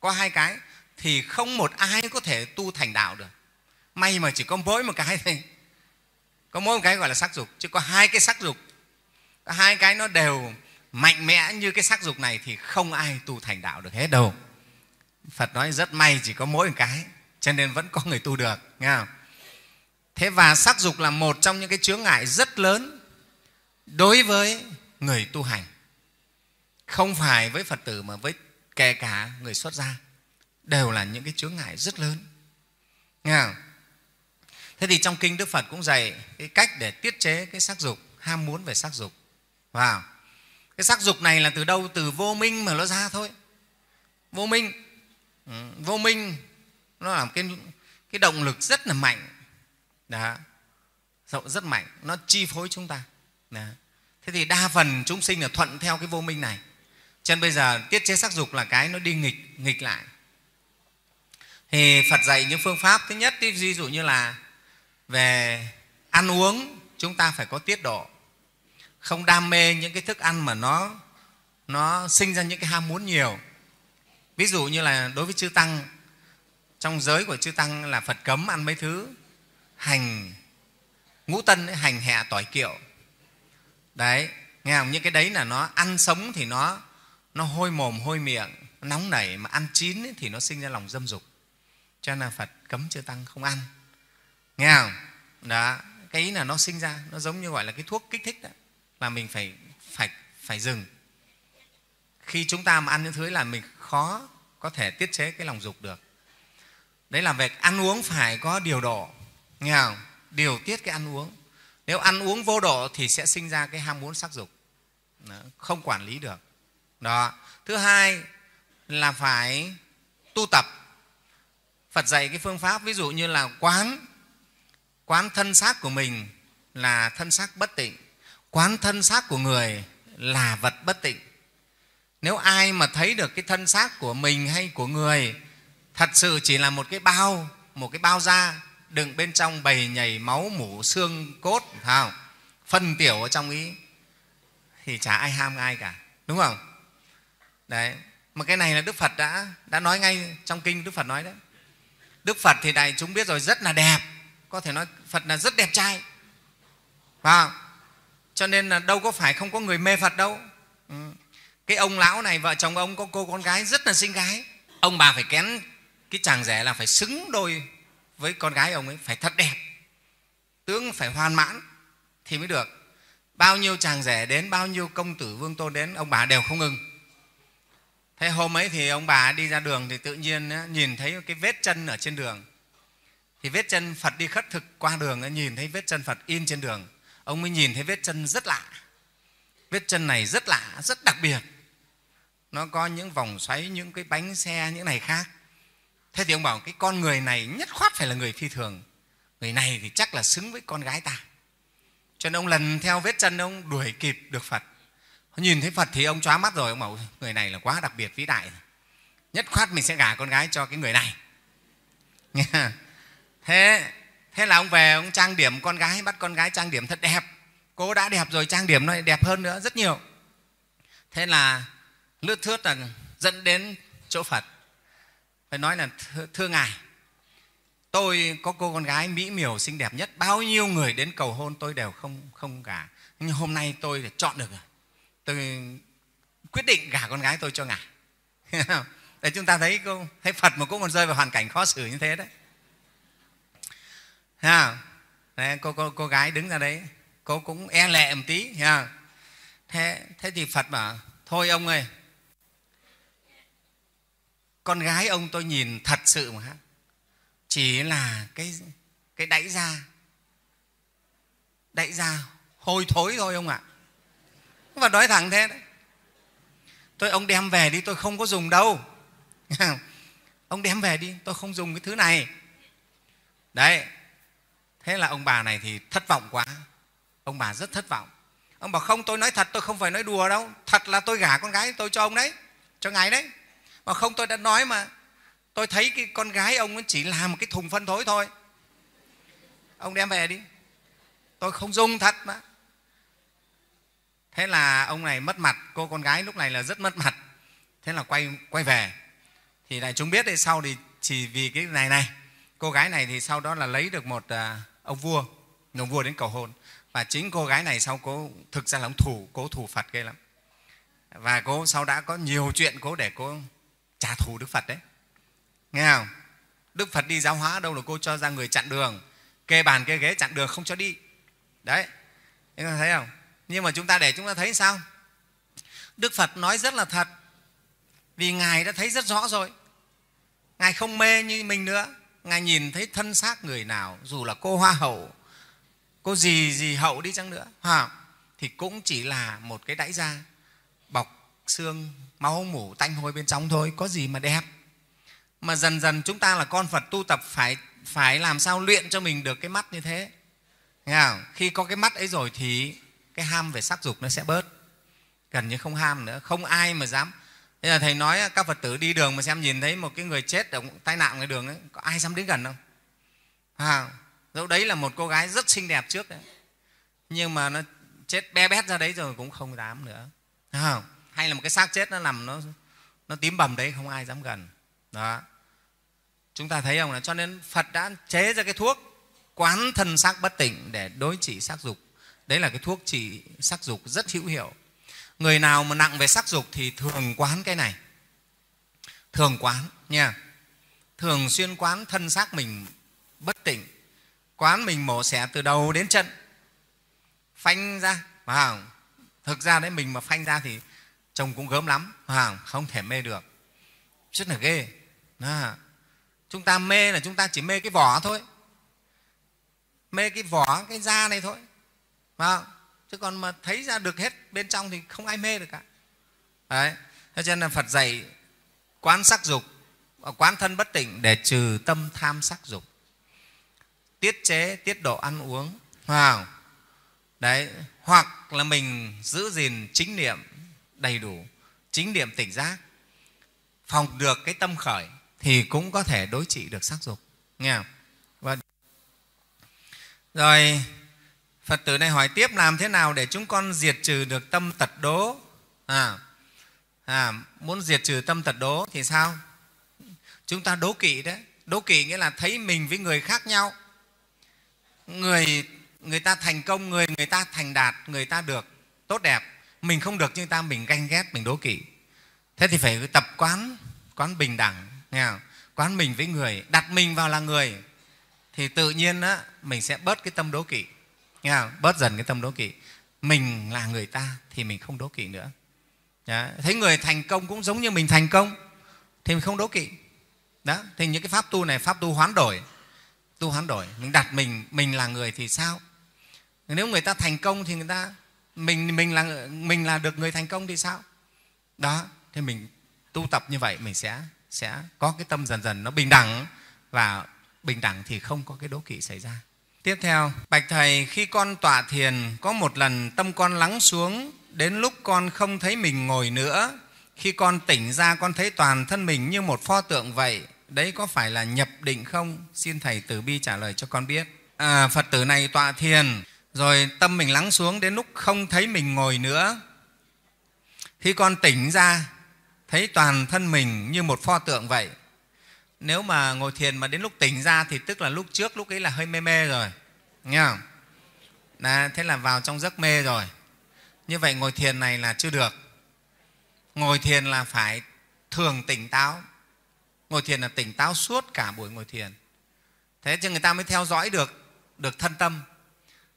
có hai cái thì không một ai có thể tu thành đạo được may mà chỉ có mỗi một cái thôi có mỗi một cái gọi là sắc dục chứ có hai cái sắc dục hai cái nó đều mạnh mẽ như cái sắc dục này thì không ai tu thành đạo được hết đâu phật nói rất may chỉ có mỗi một cái cho nên vẫn có người tu được nghe không? thế và sắc dục là một trong những cái chướng ngại rất lớn đối với người tu hành không phải với phật tử mà với kể cả người xuất gia đều là những cái chướng ngại rất lớn nghe không? thế thì trong kinh đức phật cũng dạy cái cách để tiết chế cái sắc dục ham muốn về sắc dục vào wow cái sắc dục này là từ đâu từ vô minh mà nó ra thôi vô minh ừ, vô minh nó là cái, cái động lực rất là mạnh đó rất mạnh nó chi phối chúng ta đó. thế thì đa phần chúng sinh là thuận theo cái vô minh này cho nên bây giờ tiết chế sắc dục là cái nó đi nghịch nghịch lại thì phật dạy những phương pháp thứ nhất ví dụ như là về ăn uống chúng ta phải có tiết độ không đam mê những cái thức ăn mà nó nó sinh ra những cái ham muốn nhiều ví dụ như là đối với chư tăng trong giới của chư tăng là phật cấm ăn mấy thứ hành ngũ tân ấy, hành hẹ tỏi kiệu đấy nghe không những cái đấy là nó ăn sống thì nó nó hôi mồm hôi miệng nóng nảy mà ăn chín ấy, thì nó sinh ra lòng dâm dục cho nên là phật cấm chư tăng không ăn nghe không đó cái ý là nó sinh ra nó giống như gọi là cái thuốc kích thích đấy và mình phải phải phải dừng khi chúng ta mà ăn những thứ là mình khó có thể tiết chế cái lòng dục được đấy là việc ăn uống phải có điều độ nghe không điều tiết cái ăn uống nếu ăn uống vô độ thì sẽ sinh ra cái ham muốn sắc dục đó, không quản lý được đó thứ hai là phải tu tập phật dạy cái phương pháp ví dụ như là quán quán thân xác của mình là thân xác bất tịnh quán thân xác của người là vật bất tịnh nếu ai mà thấy được cái thân xác của mình hay của người thật sự chỉ là một cái bao một cái bao da đựng bên trong bầy nhảy máu mủ xương cốt không? phân tiểu ở trong ý thì chả ai ham ai cả đúng không đấy mà cái này là đức phật đã đã nói ngay trong kinh đức phật nói đấy đức phật thì đại chúng biết rồi rất là đẹp có thể nói phật là rất đẹp trai phải không cho nên là đâu có phải không có người mê phật đâu ừ. cái ông lão này vợ chồng ông có cô con gái rất là xinh gái ông bà phải kén cái chàng rể là phải xứng đôi với con gái ông ấy phải thật đẹp tướng phải hoàn mãn thì mới được bao nhiêu chàng rể đến bao nhiêu công tử vương tôn đến ông bà đều không ngừng thế hôm ấy thì ông bà đi ra đường thì tự nhiên nhìn thấy cái vết chân ở trên đường thì vết chân phật đi khất thực qua đường nhìn thấy vết chân phật in trên đường ông mới nhìn thấy vết chân rất lạ vết chân này rất lạ rất đặc biệt nó có những vòng xoáy những cái bánh xe những này khác thế thì ông bảo cái con người này nhất khoát phải là người phi thường người này thì chắc là xứng với con gái ta cho nên ông lần theo vết chân ông đuổi kịp được phật nhìn thấy phật thì ông chóa mắt rồi ông bảo người này là quá đặc biệt vĩ đại nhất khoát mình sẽ gả con gái cho cái người này *laughs* thế thế là ông về ông trang điểm con gái bắt con gái trang điểm thật đẹp cô đã đẹp rồi trang điểm nó đẹp hơn nữa rất nhiều thế là lướt thướt là dẫn đến chỗ phật phải nói là thưa, ngài tôi có cô con gái mỹ miều xinh đẹp nhất bao nhiêu người đến cầu hôn tôi đều không không gả nhưng hôm nay tôi đã chọn được tôi quyết định gả con gái tôi cho ngài *laughs* để chúng ta thấy cô thấy phật mà cũng còn rơi vào hoàn cảnh khó xử như thế đấy ha đấy, cô, cô, cô gái đứng ra đấy cô cũng e lệ một tí ha thế, thế thì phật bảo thôi ông ơi con gái ông tôi nhìn thật sự mà chỉ là cái cái đáy da đáy da hôi thối thôi ông ạ và nói thẳng thế đấy tôi ông đem về đi tôi không có dùng đâu *laughs* ông đem về đi tôi không dùng cái thứ này đấy thế là ông bà này thì thất vọng quá ông bà rất thất vọng ông bảo không tôi nói thật tôi không phải nói đùa đâu thật là tôi gả con gái tôi cho ông đấy cho ngài đấy mà không tôi đã nói mà tôi thấy cái con gái ông chỉ là một cái thùng phân thối thôi ông đem về đi tôi không dung thật mà thế là ông này mất mặt cô con gái lúc này là rất mất mặt thế là quay quay về thì đại chúng biết đấy sau thì chỉ vì cái này này cô gái này thì sau đó là lấy được một à, ông vua ông vua đến cầu hôn và chính cô gái này sau cô thực ra là ông thủ cố thủ phật ghê lắm và cô sau đã có nhiều chuyện cố để cô trả thù đức phật đấy nghe không đức phật đi giáo hóa đâu là cô cho ra người chặn đường kê bàn kê ghế chặn đường không cho đi đấy chúng thấy không nhưng mà chúng ta để chúng ta thấy sao đức phật nói rất là thật vì ngài đã thấy rất rõ rồi ngài không mê như mình nữa ngài nhìn thấy thân xác người nào dù là cô hoa hậu cô gì gì hậu đi chăng nữa à, thì cũng chỉ là một cái đáy da bọc xương máu mủ tanh hôi bên trong thôi có gì mà đẹp mà dần dần chúng ta là con phật tu tập phải phải làm sao luyện cho mình được cái mắt như thế Nghe không? khi có cái mắt ấy rồi thì cái ham về sắc dục nó sẽ bớt gần như không ham nữa không ai mà dám Thế là Thầy nói các Phật tử đi đường mà xem nhìn thấy một cái người chết ở tai nạn người đường ấy, có ai dám đến gần không? À, dẫu đấy là một cô gái rất xinh đẹp trước đấy. Nhưng mà nó chết be bét ra đấy rồi cũng không dám nữa. À, hay là một cái xác chết nó nằm nó nó tím bầm đấy không ai dám gần. Đó. Chúng ta thấy không là cho nên Phật đã chế ra cái thuốc quán thân xác bất tỉnh để đối trị xác dục. Đấy là cái thuốc trị xác dục rất hữu hiệu người nào mà nặng về sắc dục thì thường quán cái này thường quán nha thường xuyên quán thân xác mình bất tỉnh quán mình mổ xẻ từ đầu đến chân phanh ra phải không? thực ra đấy mình mà phanh ra thì chồng cũng gớm lắm phải không? không thể mê được rất là ghê à, chúng ta mê là chúng ta chỉ mê cái vỏ thôi mê cái vỏ cái da này thôi phải không? chứ còn mà thấy ra được hết bên trong thì không ai mê được cả đấy cho nên là phật dạy quán sắc dục quán thân bất tịnh để trừ tâm tham sắc dục tiết chế tiết độ ăn uống wow. đấy hoặc là mình giữ gìn chính niệm đầy đủ chính niệm tỉnh giác phòng được cái tâm khởi thì cũng có thể đối trị được sắc dục nghe không? Vâng. Rồi Phật tử này hỏi tiếp làm thế nào để chúng con diệt trừ được tâm tật đố? À, à, muốn diệt trừ tâm tật đố thì sao? Chúng ta đố kỵ đấy. Đố kỵ nghĩa là thấy mình với người khác nhau. Người người ta thành công, người người ta thành đạt, người ta được tốt đẹp. Mình không được nhưng ta mình ganh ghét, mình đố kỵ. Thế thì phải tập quán, quán bình đẳng, nghe không? quán mình với người, đặt mình vào là người thì tự nhiên á, mình sẽ bớt cái tâm đố kỵ Nghe không? Bớt dần cái tâm đố kỵ. Mình là người ta thì mình không đố kỵ nữa. Đó. Thấy người thành công cũng giống như mình thành công thì mình không đố kỵ. Đó. Thì những cái pháp tu này, pháp tu hoán đổi, tu hoán đổi. Mình đặt mình, mình là người thì sao? Nếu người ta thành công thì người ta mình mình là mình là được người thành công thì sao? Đó, thì mình tu tập như vậy mình sẽ sẽ có cái tâm dần dần nó bình đẳng và bình đẳng thì không có cái đố kỵ xảy ra. Tiếp theo, Bạch Thầy, khi con tọa thiền, có một lần tâm con lắng xuống, đến lúc con không thấy mình ngồi nữa. Khi con tỉnh ra, con thấy toàn thân mình như một pho tượng vậy. Đấy có phải là nhập định không? Xin Thầy Tử Bi trả lời cho con biết. À, Phật tử này tọa thiền, rồi tâm mình lắng xuống đến lúc không thấy mình ngồi nữa. Khi con tỉnh ra, thấy toàn thân mình như một pho tượng vậy nếu mà ngồi thiền mà đến lúc tỉnh ra thì tức là lúc trước lúc ấy là hơi mê mê rồi nghe không Đấy, thế là vào trong giấc mê rồi như vậy ngồi thiền này là chưa được ngồi thiền là phải thường tỉnh táo ngồi thiền là tỉnh táo suốt cả buổi ngồi thiền thế chứ người ta mới theo dõi được được thân tâm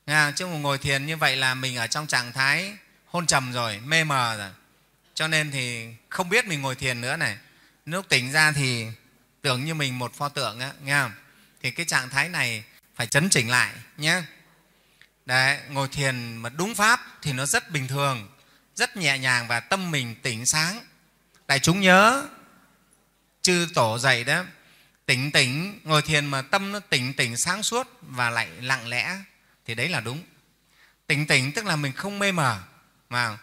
nghe chứ ngồi thiền như vậy là mình ở trong trạng thái hôn trầm rồi mê mờ rồi cho nên thì không biết mình ngồi thiền nữa này lúc tỉnh ra thì tưởng như mình một pho tượng á, nghe không? thì cái trạng thái này phải chấn chỉnh lại nhé Đấy, ngồi thiền mà đúng pháp thì nó rất bình thường rất nhẹ nhàng và tâm mình tỉnh sáng đại chúng nhớ chư tổ dạy đó tỉnh tỉnh ngồi thiền mà tâm nó tỉnh tỉnh sáng suốt và lại lặng lẽ thì đấy là đúng tỉnh tỉnh tức là mình không mê mờ mà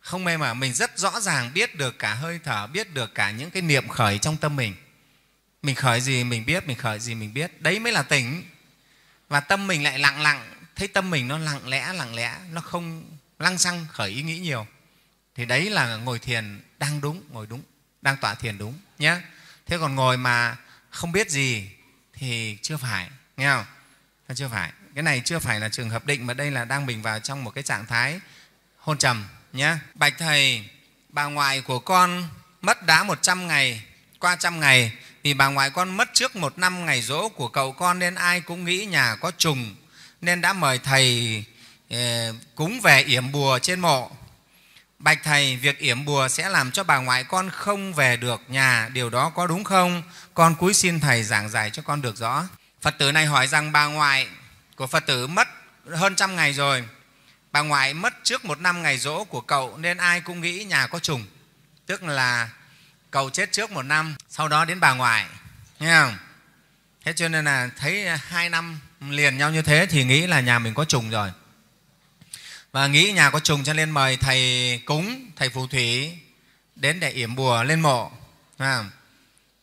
không mê mờ mình rất rõ ràng biết được cả hơi thở biết được cả những cái niệm khởi trong tâm mình mình khởi gì mình biết mình khởi gì mình biết đấy mới là tỉnh và tâm mình lại lặng lặng thấy tâm mình nó lặng lẽ lặng lẽ nó không lăng xăng khởi ý nghĩ nhiều thì đấy là ngồi thiền đang đúng ngồi đúng đang tọa thiền đúng nhé thế còn ngồi mà không biết gì thì chưa phải nghe không chưa phải cái này chưa phải là trường hợp định mà đây là đang mình vào trong một cái trạng thái hôn trầm nhé bạch thầy bà ngoại của con mất đá 100 ngày qua trăm ngày vì bà ngoại con mất trước một năm ngày rỗ của cậu con nên ai cũng nghĩ nhà có trùng nên đã mời thầy ờ, cúng về yểm bùa trên mộ. Bạch thầy, việc yểm bùa sẽ làm cho bà ngoại con không về được nhà, điều đó có đúng không? Con cúi xin thầy giảng giải cho con được rõ. Phật tử này hỏi rằng bà ngoại của Phật tử mất hơn trăm ngày rồi. Bà ngoại mất trước một năm ngày rỗ của cậu nên ai cũng nghĩ nhà có trùng. Tức là cầu chết trước một năm sau đó đến bà ngoại nghe không thế cho nên là thấy hai năm liền nhau như thế thì nghĩ là nhà mình có trùng rồi và nghĩ nhà có trùng cho nên mời thầy cúng thầy phù thủy đến để yểm bùa lên mộ nghe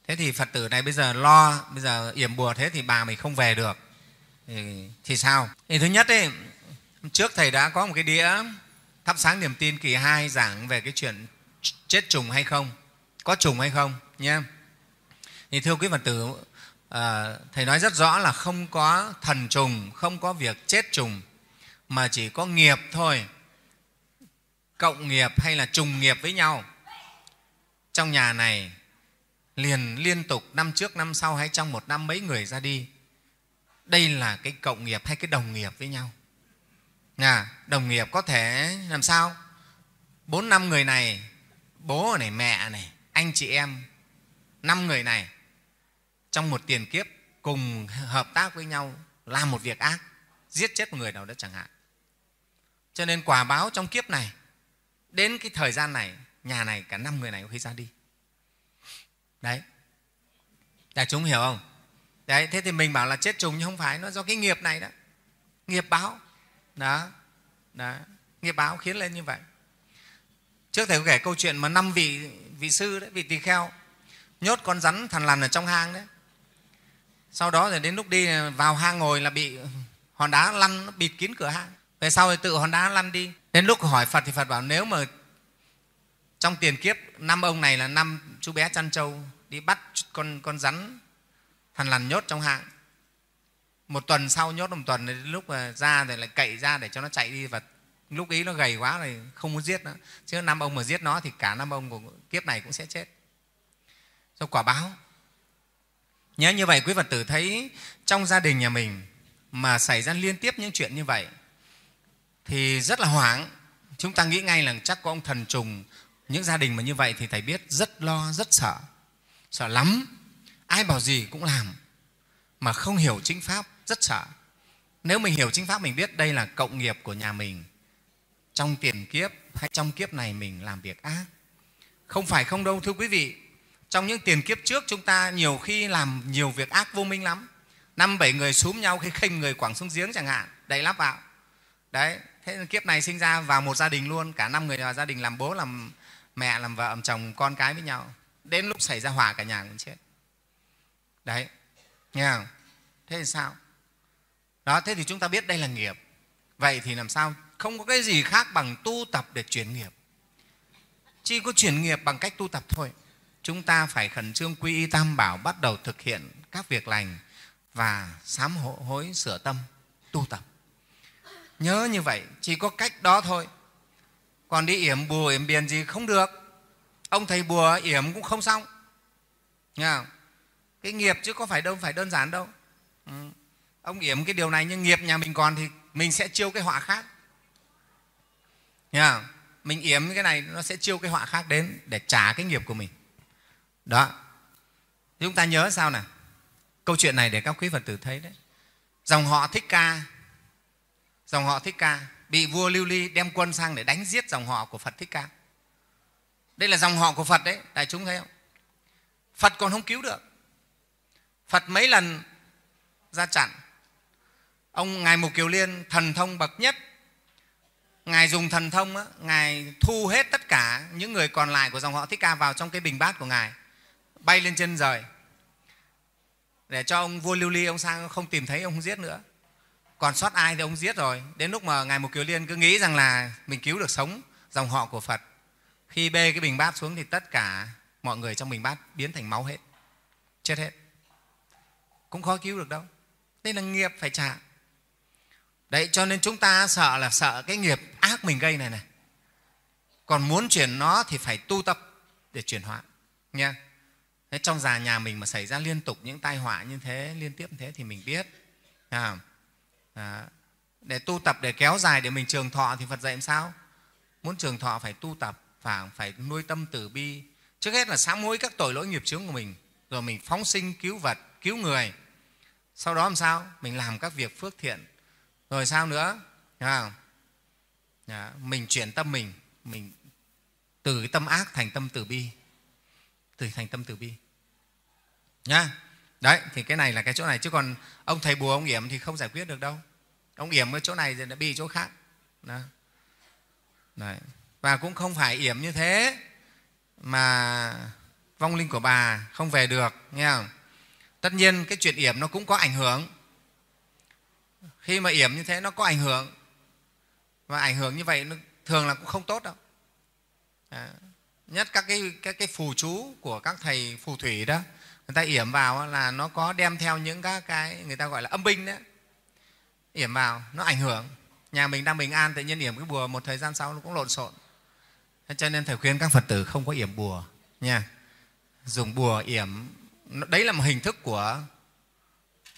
thế thì phật tử này bây giờ lo bây giờ yểm bùa thế thì bà mình không về được thì, thì sao thì thứ nhất ấy, trước thầy đã có một cái đĩa thắp sáng niềm tin kỳ hai giảng về cái chuyện chết trùng hay không có trùng hay không nhé thì thưa quý phật tử à, thầy nói rất rõ là không có thần trùng không có việc chết trùng mà chỉ có nghiệp thôi cộng nghiệp hay là trùng nghiệp với nhau trong nhà này liền liên tục năm trước năm sau hay trong một năm mấy người ra đi đây là cái cộng nghiệp hay cái đồng nghiệp với nhau nhà đồng nghiệp có thể làm sao bốn năm người này bố này mẹ này anh chị em năm người này trong một tiền kiếp cùng hợp tác với nhau làm một việc ác giết chết một người nào đó chẳng hạn cho nên quả báo trong kiếp này đến cái thời gian này nhà này cả năm người này cũng phải ra đi đấy đại chúng hiểu không đấy thế thì mình bảo là chết trùng nhưng không phải nó do cái nghiệp này đó nghiệp báo đó đó nghiệp báo khiến lên như vậy trước thầy có kể câu chuyện mà năm vị vị sư đấy vị tỳ kheo nhốt con rắn thằn lằn ở trong hang đấy sau đó thì đến lúc đi vào hang ngồi là bị hòn đá lăn nó bịt kín cửa hang về sau thì tự hòn đá lăn đi đến lúc hỏi phật thì phật bảo nếu mà trong tiền kiếp năm ông này là năm chú bé chăn trâu đi bắt con con rắn thằn lằn nhốt trong hang một tuần sau nhốt một tuần đến lúc mà ra thì lại cậy ra để cho nó chạy đi và lúc ấy nó gầy quá rồi không muốn giết nó chứ năm ông mà giết nó thì cả năm ông của kiếp này cũng sẽ chết do quả báo nhé như vậy quý phật tử thấy trong gia đình nhà mình mà xảy ra liên tiếp những chuyện như vậy thì rất là hoảng chúng ta nghĩ ngay là chắc có ông thần trùng những gia đình mà như vậy thì thầy biết rất lo rất sợ sợ lắm ai bảo gì cũng làm mà không hiểu chính pháp rất sợ nếu mình hiểu chính pháp mình biết đây là cộng nghiệp của nhà mình trong tiền kiếp hay trong kiếp này mình làm việc ác. Không phải không đâu thưa quý vị, trong những tiền kiếp trước chúng ta nhiều khi làm nhiều việc ác vô minh lắm. Năm bảy người xúm nhau khi khênh người quảng xuống giếng chẳng hạn, đầy lắp vào. Đấy, thế kiếp này sinh ra vào một gia đình luôn, cả năm người vào gia đình làm bố, làm mẹ, làm vợ, làm chồng, con cái với nhau. Đến lúc xảy ra hỏa cả nhà cũng chết. Đấy, nghe không? Thế thì sao? Đó, thế thì chúng ta biết đây là nghiệp. Vậy thì làm sao không có cái gì khác bằng tu tập để chuyển nghiệp chỉ có chuyển nghiệp bằng cách tu tập thôi chúng ta phải khẩn trương quy y tam bảo bắt đầu thực hiện các việc lành và sám hộ hối sửa tâm tu tập nhớ như vậy chỉ có cách đó thôi còn đi yểm bùa yểm biển gì không được ông thầy bùa yểm cũng không xong Nghe không? cái nghiệp chứ có phải đâu phải đơn giản đâu ừ. ông yểm cái điều này nhưng nghiệp nhà mình còn thì mình sẽ chiêu cái họa khác Nha. Mình yếm cái này nó sẽ chiêu cái họa khác đến để trả cái nghiệp của mình. Đó. Chúng ta nhớ sao nè, Câu chuyện này để các quý Phật tử thấy đấy. Dòng họ Thích Ca, dòng họ Thích Ca bị vua Lưu Ly đem quân sang để đánh giết dòng họ của Phật Thích Ca. Đây là dòng họ của Phật đấy, đại chúng thấy không? Phật còn không cứu được. Phật mấy lần ra chặn. Ông Ngài Mục Kiều Liên, thần thông bậc nhất ngài dùng thần thông á, ngài thu hết tất cả những người còn lại của dòng họ thích ca vào trong cái bình bát của ngài bay lên trên trời để cho ông vua lưu ly ông sang không tìm thấy ông không giết nữa còn sót ai thì ông giết rồi đến lúc mà ngài mục kiều liên cứ nghĩ rằng là mình cứu được sống dòng họ của phật khi bê cái bình bát xuống thì tất cả mọi người trong bình bát biến thành máu hết chết hết cũng khó cứu được đâu đây là nghiệp phải trả đấy cho nên chúng ta sợ là sợ cái nghiệp ác mình gây này này còn muốn chuyển nó thì phải tu tập để chuyển hóa nha thế trong già nhà mình mà xảy ra liên tục những tai họa như thế liên tiếp như thế thì mình biết à, để tu tập để kéo dài để mình trường thọ thì phật dạy làm sao muốn trường thọ phải tu tập phải phải nuôi tâm từ bi trước hết là sám hối các tội lỗi nghiệp chướng của mình rồi mình phóng sinh cứu vật cứu người sau đó làm sao mình làm các việc phước thiện rồi sao nữa không? Dạ, mình chuyển tâm mình mình từ cái tâm ác thành tâm từ bi từ thành tâm từ bi nhá đấy thì cái này là cái chỗ này chứ còn ông thầy bùa ông yểm thì không giải quyết được đâu ông yểm ở chỗ này rồi đã bi chỗ khác đó. Đấy. và cũng không phải yểm như thế mà vong linh của bà không về được nghe không tất nhiên cái chuyện yểm nó cũng có ảnh hưởng khi mà yểm như thế nó có ảnh hưởng và ảnh hưởng như vậy nó thường là cũng không tốt đâu à, nhất các cái, cái cái phù chú của các thầy phù thủy đó người ta yểm vào là nó có đem theo những các cái người ta gọi là âm binh đấy yểm vào nó ảnh hưởng nhà mình đang bình an tự nhiên yểm cái bùa một thời gian sau nó cũng lộn xộn cho nên thầy khuyên các phật tử không có yểm bùa nha dùng bùa yểm đấy là một hình thức của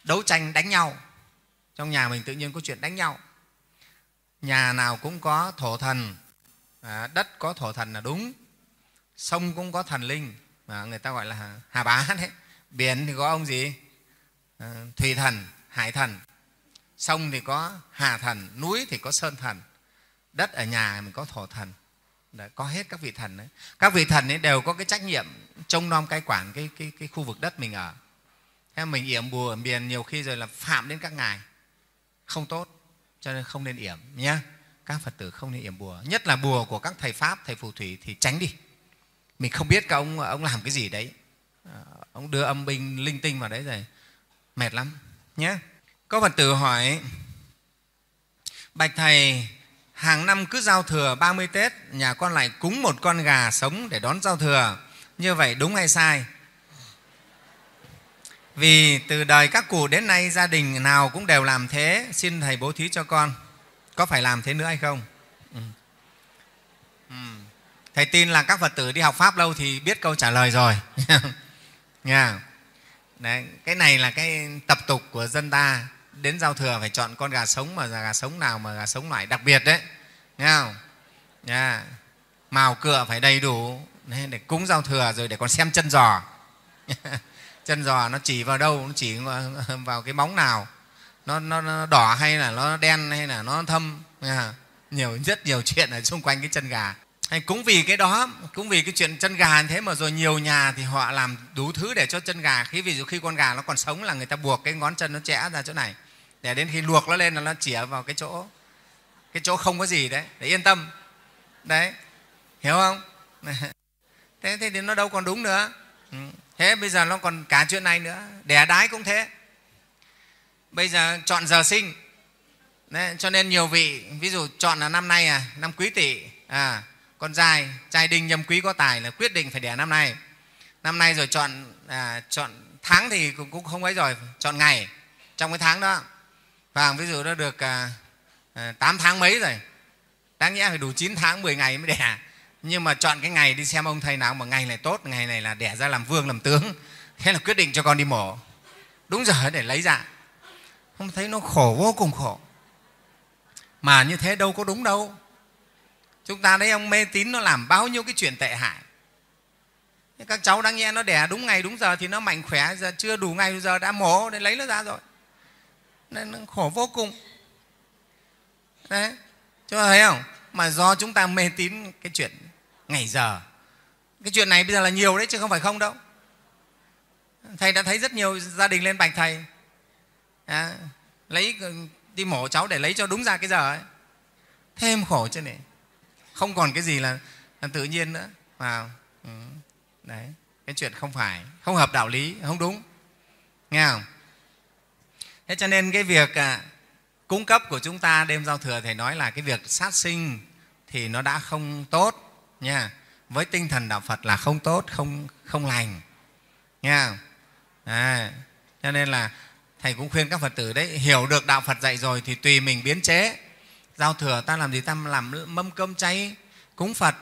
đấu tranh đánh nhau trong nhà mình tự nhiên có chuyện đánh nhau nhà nào cũng có thổ thần à, đất có thổ thần là đúng sông cũng có thần linh mà người ta gọi là hà bá đấy biển thì có ông gì à, thủy thần hải thần sông thì có hà thần núi thì có sơn thần đất ở nhà mình có thổ thần đấy, có hết các vị thần đấy các vị thần ấy đều có cái trách nhiệm trông nom cai quản cái, cái, cái khu vực đất mình ở thế mình yểm bùa yểm biển nhiều khi rồi là phạm đến các ngài không tốt cho nên không nên yểm nhé các phật tử không nên yểm bùa nhất là bùa của các thầy pháp thầy phù thủy thì tránh đi mình không biết các ông ông làm cái gì đấy ờ, ông đưa âm binh linh tinh vào đấy rồi mệt lắm nhé có phật tử hỏi bạch thầy hàng năm cứ giao thừa 30 Tết nhà con lại cúng một con gà sống để đón giao thừa như vậy đúng hay sai vì từ đời các cụ đến nay gia đình nào cũng đều làm thế, xin Thầy bố thí cho con. Có phải làm thế nữa hay không? Ừ. Ừ. Thầy tin là các Phật tử đi học Pháp lâu thì biết câu trả lời rồi. *laughs* Nha. Đấy, cái này là cái tập tục của dân ta đến giao thừa phải chọn con gà sống mà gà sống nào mà gà sống loại đặc biệt đấy nghe không yeah. màu cửa phải đầy đủ để cúng giao thừa rồi để con xem chân giò *laughs* chân giò nó chỉ vào đâu nó chỉ vào *laughs* cái móng nào nó, nó, nó đỏ hay là nó đen hay là nó thâm nhiều rất nhiều chuyện ở xung quanh cái chân gà hay cũng vì cái đó cũng vì cái chuyện chân gà như thế mà rồi nhiều nhà thì họ làm đủ thứ để cho chân gà khi ví dụ khi con gà nó còn sống là người ta buộc cái ngón chân nó chẽ ra chỗ này để đến khi luộc nó lên là nó chỉ vào cái chỗ cái chỗ không có gì đấy để yên tâm đấy hiểu không *laughs* thế, thế thì nó đâu còn đúng nữa ừ thế bây giờ nó còn cả chuyện này nữa đẻ đái cũng thế bây giờ chọn giờ sinh Đấy, cho nên nhiều vị ví dụ chọn là năm nay à năm quý tỵ à con trai trai đinh nhâm quý có tài là quyết định phải đẻ năm nay năm nay rồi chọn à, chọn tháng thì cũng, cũng không ấy rồi chọn ngày trong cái tháng đó và vâng, ví dụ nó được à, à, 8 tháng mấy rồi đáng nhẽ phải đủ 9 tháng 10 ngày mới đẻ nhưng mà chọn cái ngày đi xem ông thầy nào mà ngày này tốt ngày này là đẻ ra làm vương làm tướng thế là quyết định cho con đi mổ đúng giờ để lấy dạ không thấy nó khổ vô cùng khổ mà như thế đâu có đúng đâu chúng ta thấy ông mê tín nó làm bao nhiêu cái chuyện tệ hại các cháu đang nghe nó đẻ đúng ngày đúng giờ thì nó mạnh khỏe giờ chưa đủ ngày giờ đã mổ để lấy nó ra rồi nên nó khổ vô cùng đấy chúng ta thấy không mà do chúng ta mê tín cái chuyện ngày giờ cái chuyện này bây giờ là nhiều đấy chứ không phải không đâu thầy đã thấy rất nhiều gia đình lên bạch thầy à, lấy đi mổ cháu để lấy cho đúng ra cái giờ ấy thêm khổ chứ này không còn cái gì là, là tự nhiên nữa mà ừ. đấy cái chuyện không phải không hợp đạo lý không đúng nghe không thế cho nên cái việc à, cung cấp của chúng ta đêm giao thừa thầy nói là cái việc sát sinh thì nó đã không tốt nha với tinh thần đạo phật là không tốt không không lành nha à, cho nên là thầy cũng khuyên các phật tử đấy hiểu được đạo phật dạy rồi thì tùy mình biến chế giao thừa ta làm gì ta làm mâm cơm cháy cúng phật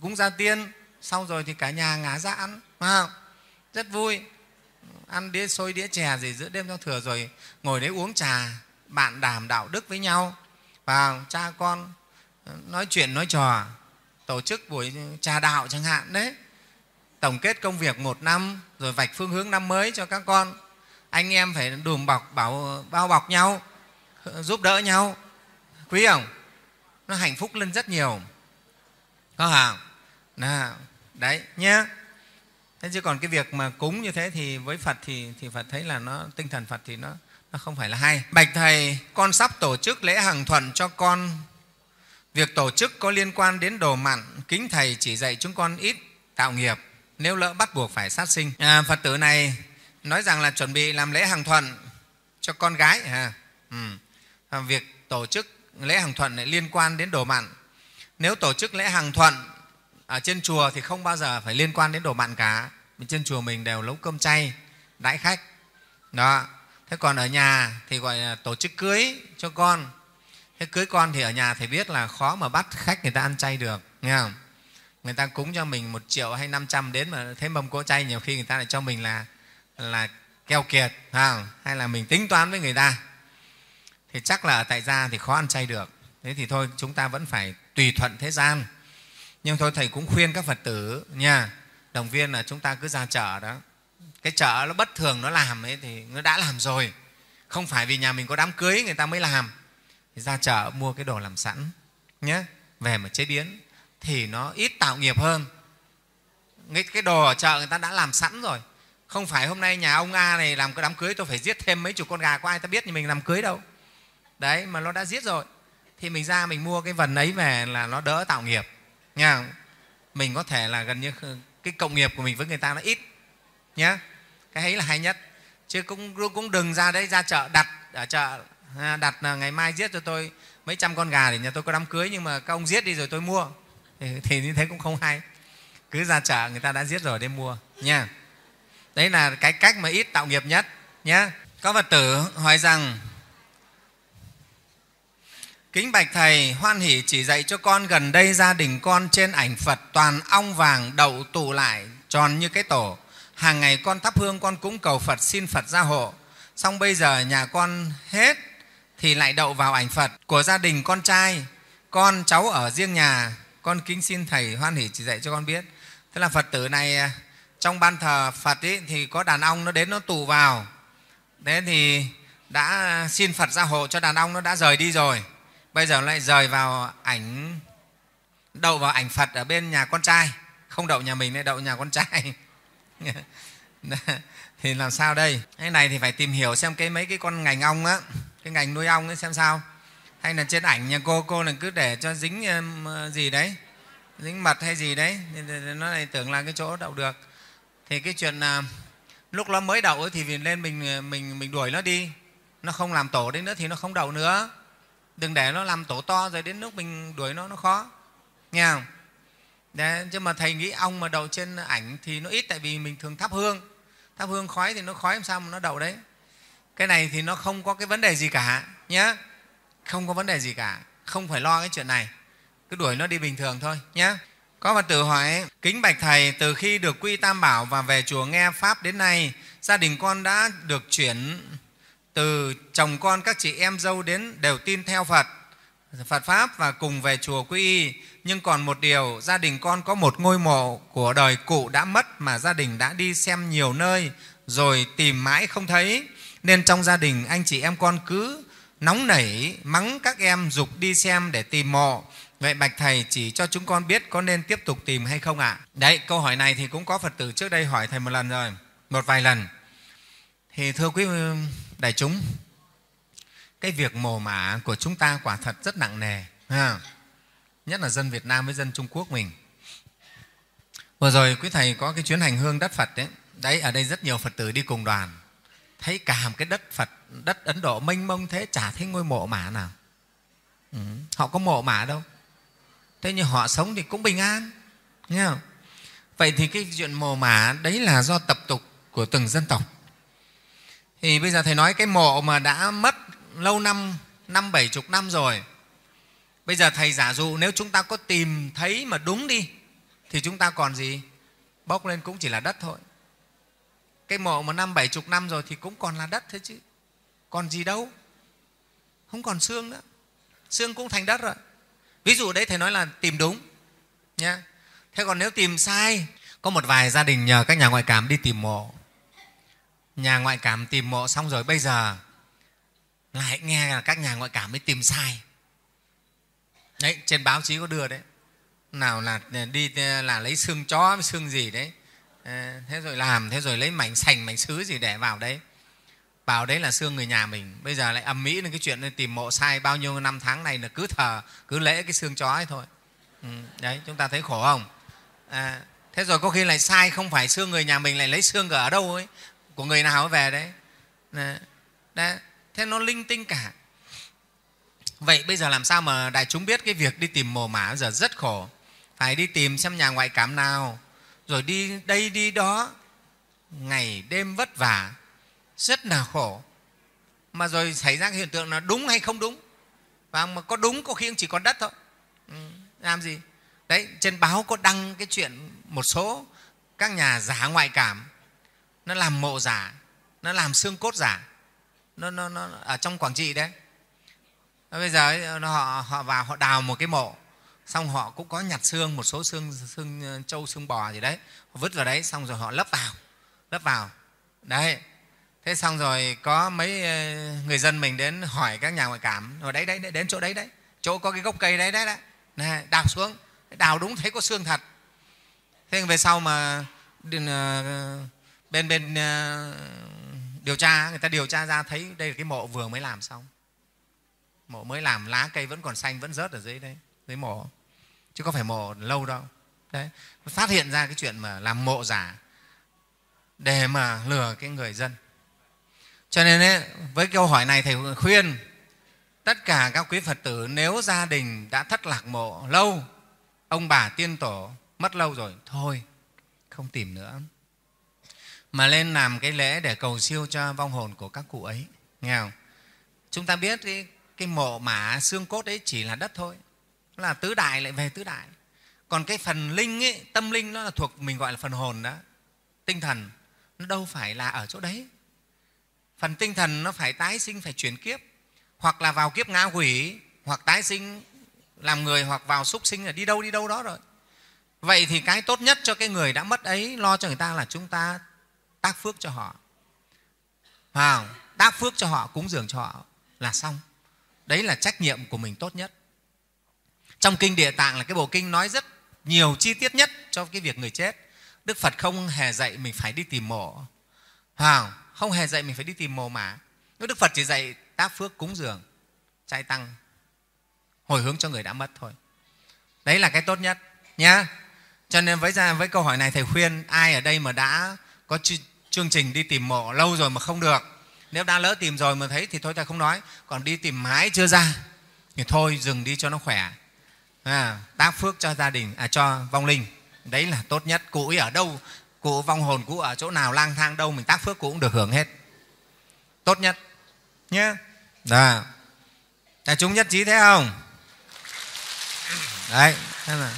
cúng gia tiên sau rồi thì cả nhà ngá ra ăn phải không? rất vui ăn đĩa xôi đĩa chè gì giữa đêm giao thừa rồi ngồi đấy uống trà bạn đàm đạo đức với nhau và cha con nói chuyện nói trò tổ chức buổi trà đạo chẳng hạn đấy tổng kết công việc một năm rồi vạch phương hướng năm mới cho các con anh em phải đùm bọc bảo bao bọc nhau giúp đỡ nhau quý không nó hạnh phúc lên rất nhiều có hả nào đấy nhé thế chứ còn cái việc mà cúng như thế thì với phật thì, thì phật thấy là nó tinh thần phật thì nó, nó không phải là hay bạch thầy con sắp tổ chức lễ hàng thuận cho con Việc tổ chức có liên quan đến đồ mặn, kính Thầy chỉ dạy chúng con ít tạo nghiệp nếu lỡ bắt buộc phải sát sinh. À, Phật tử này nói rằng là chuẩn bị làm lễ hàng thuận cho con gái. À, ừ. À, việc tổ chức lễ hàng thuận lại liên quan đến đồ mặn. Nếu tổ chức lễ hàng thuận ở trên chùa thì không bao giờ phải liên quan đến đồ mặn cả. Trên chùa mình đều nấu cơm chay, đãi khách. Đó. Thế còn ở nhà thì gọi là tổ chức cưới cho con thế cưới con thì ở nhà thầy biết là khó mà bắt khách người ta ăn chay được nghe không người ta cúng cho mình một triệu hay năm trăm đến mà thế mâm cỗ chay nhiều khi người ta lại cho mình là là keo kiệt không? hay là mình tính toán với người ta thì chắc là ở tại gia thì khó ăn chay được thế thì thôi chúng ta vẫn phải tùy thuận thế gian nhưng thôi thầy cũng khuyên các phật tử nha đồng viên là chúng ta cứ ra chợ đó cái chợ nó bất thường nó làm ấy thì nó đã làm rồi không phải vì nhà mình có đám cưới người ta mới làm ra chợ mua cái đồ làm sẵn nhé về mà chế biến thì nó ít tạo nghiệp hơn cái, cái đồ ở chợ người ta đã làm sẵn rồi không phải hôm nay nhà ông a này làm cái đám cưới tôi phải giết thêm mấy chục con gà có ai ta biết thì mình làm cưới đâu đấy mà nó đã giết rồi thì mình ra mình mua cái vần ấy về là nó đỡ tạo nghiệp nha mình có thể là gần như cái cộng nghiệp của mình với người ta nó ít nhé cái ấy là hay nhất chứ cũng cũng đừng ra đấy ra chợ đặt ở chợ À, đặt là ngày mai giết cho tôi mấy trăm con gà để nhà tôi có đám cưới nhưng mà các ông giết đi rồi tôi mua thì, thì như thế cũng không hay cứ ra chợ người ta đã giết rồi đem mua nha đấy là cái cách mà ít tạo nghiệp nhất nhé có phật tử hỏi rằng kính bạch thầy hoan hỷ chỉ dạy cho con gần đây gia đình con trên ảnh phật toàn ong vàng đậu tụ lại tròn như cái tổ hàng ngày con thắp hương con cúng cầu phật xin phật gia hộ xong bây giờ nhà con hết thì lại đậu vào ảnh Phật của gia đình con trai, con cháu ở riêng nhà, con kính xin Thầy hoan hỷ chỉ dạy cho con biết. Thế là Phật tử này à, trong ban thờ Phật ý, thì có đàn ông nó đến nó tụ vào. Thế thì đã xin Phật gia hộ cho đàn ông nó đã rời đi rồi. Bây giờ lại rời vào ảnh đậu vào ảnh Phật ở bên nhà con trai, không đậu nhà mình lại đậu nhà con trai. *laughs* thì làm sao đây? Cái này thì phải tìm hiểu xem cái mấy cái con ngành ong á cái ngành nuôi ong ấy xem sao hay là trên ảnh nhà cô cô là cứ để cho dính ờ, gì đấy dính mật hay gì đấy nó lại tưởng là cái chỗ đậu được thì cái chuyện là lúc nó mới đậu thì lên mình ờ, mình mình đuổi nó đi nó không làm tổ đấy nữa thì nó không đậu nữa đừng để nó làm tổ to rồi đến lúc mình đuổi nó nó khó nghe không đấy, chứ mà thầy nghĩ ong mà đậu trên ảnh thì nó ít tại vì mình thường thắp hương thắp hương khói thì nó khói làm sao mà nó đậu đấy cái này thì nó không có cái vấn đề gì cả nhé không có vấn đề gì cả không phải lo cái chuyện này cứ đuổi nó đi bình thường thôi nhé có phật tử hỏi kính bạch thầy từ khi được quy tam bảo và về chùa nghe pháp đến nay gia đình con đã được chuyển từ chồng con các chị em dâu đến đều tin theo phật phật pháp và cùng về chùa quy y nhưng còn một điều gia đình con có một ngôi mộ của đời cụ đã mất mà gia đình đã đi xem nhiều nơi rồi tìm mãi không thấy nên trong gia đình anh chị em con cứ nóng nảy mắng các em dục đi xem để tìm mộ. Vậy Bạch Thầy chỉ cho chúng con biết có nên tiếp tục tìm hay không ạ? À? Đấy, câu hỏi này thì cũng có Phật tử trước đây hỏi Thầy một lần rồi, một vài lần. Thì thưa quý đại chúng, cái việc mồ mả của chúng ta quả thật rất nặng nề. Ha? Nhất là dân Việt Nam với dân Trung Quốc mình. Vừa rồi quý Thầy có cái chuyến hành hương đất Phật đấy, đấy ở đây rất nhiều Phật tử đi cùng đoàn thấy cả một cái đất phật đất ấn độ mênh mông thế chả thấy ngôi mộ mả nào ừ. họ có mộ mả đâu thế nhưng họ sống thì cũng bình an nghe không vậy thì cái chuyện mộ mả đấy là do tập tục của từng dân tộc thì bây giờ thầy nói cái mộ mà đã mất lâu năm năm bảy chục năm rồi bây giờ thầy giả dụ nếu chúng ta có tìm thấy mà đúng đi thì chúng ta còn gì bốc lên cũng chỉ là đất thôi cái mộ một năm bảy chục năm rồi thì cũng còn là đất thế chứ. Còn gì đâu. Không còn xương nữa. Xương cũng thành đất rồi. Ví dụ đấy Thầy nói là tìm đúng. Nhá. Thế còn nếu tìm sai, có một vài gia đình nhờ các nhà ngoại cảm đi tìm mộ. Nhà ngoại cảm tìm mộ xong rồi bây giờ lại nghe là các nhà ngoại cảm mới tìm sai. Đấy, trên báo chí có đưa đấy. Nào là đi là lấy xương chó, xương gì đấy À, thế rồi làm thế rồi lấy mảnh sành mảnh sứ gì để vào đấy bảo đấy là xương người nhà mình bây giờ lại âm mỹ lên cái chuyện nên tìm mộ sai bao nhiêu năm tháng này là cứ thờ cứ lễ cái xương chó ấy thôi ừ, đấy chúng ta thấy khổ không à, thế rồi có khi lại sai không phải xương người nhà mình lại lấy xương ở đâu ấy của người nào về đấy đấy thế nó linh tinh cả vậy bây giờ làm sao mà đại chúng biết cái việc đi tìm mồ mả giờ rất khổ phải đi tìm xem nhà ngoại cảm nào rồi đi đây đi đó ngày đêm vất vả rất là khổ mà rồi xảy ra cái hiện tượng là đúng hay không đúng và mà có đúng có khi cũng chỉ còn đất thôi ừ, làm gì đấy trên báo có đăng cái chuyện một số các nhà giả ngoại cảm nó làm mộ giả nó làm xương cốt giả nó, nó, nó ở trong quảng trị đấy bây giờ ấy, họ, họ vào họ đào một cái mộ xong họ cũng có nhặt xương một số xương xương ờ, trâu xương bò gì đấy họ vứt vào đấy xong rồi họ lấp vào lấp vào đấy thế xong rồi có mấy ờ, người dân mình đến hỏi các nhà ngoại cảm rồi đấy đấy đến chỗ đấy đấy chỗ có cái gốc cây đấy đấy đấy này, đào xuống đào đúng thấy có xương thật thế về sau mà ờ, bên bên điều tra người ta điều tra ra thấy đây là cái mộ vừa mới làm xong mộ mới làm lá cây vẫn còn xanh vẫn rớt ở dưới đấy dưới mộ chứ có phải mộ lâu đâu đấy phát hiện ra cái chuyện mà làm mộ giả để mà lừa cái người dân cho nên ấy, với câu hỏi này thầy khuyên tất cả các quý phật tử nếu gia đình đã thất lạc mộ lâu ông bà tiên tổ mất lâu rồi thôi không tìm nữa mà lên làm cái lễ để cầu siêu cho vong hồn của các cụ ấy nghe không chúng ta biết cái, cái mộ mả xương cốt ấy chỉ là đất thôi là tứ đại lại về tứ đại còn cái phần linh ấy, tâm linh nó là thuộc mình gọi là phần hồn đó tinh thần nó đâu phải là ở chỗ đấy phần tinh thần nó phải tái sinh phải chuyển kiếp hoặc là vào kiếp ngã quỷ hoặc tái sinh làm người hoặc vào súc sinh là đi đâu đi đâu đó rồi vậy thì cái tốt nhất cho cái người đã mất ấy lo cho người ta là chúng ta tác phước cho họ vào tác phước cho họ cúng dường cho họ là xong đấy là trách nhiệm của mình tốt nhất trong kinh địa tạng là cái bộ kinh nói rất nhiều chi tiết nhất cho cái việc người chết đức phật không hề dạy mình phải đi tìm mộ hoàng không hề dạy mình phải đi tìm mồ mả đức phật chỉ dạy tác phước cúng dường trai tăng hồi hướng cho người đã mất thôi đấy là cái tốt nhất nhá cho nên với ra với câu hỏi này thầy khuyên ai ở đây mà đã có chương trình đi tìm mộ lâu rồi mà không được nếu đã lỡ tìm rồi mà thấy thì thôi ta không nói còn đi tìm mái chưa ra thì thôi dừng đi cho nó khỏe à, tác phước cho gia đình à, cho vong linh đấy là tốt nhất cụ ấy ở đâu cụ vong hồn cụ ở chỗ nào lang thang đâu mình tác phước cũng được hưởng hết tốt nhất nhé đó là chúng nhất trí thế không đấy thế là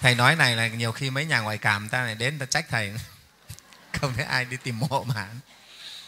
thầy nói này là nhiều khi mấy nhà ngoại cảm ta này đến ta trách thầy *laughs* không thấy ai đi tìm mộ mà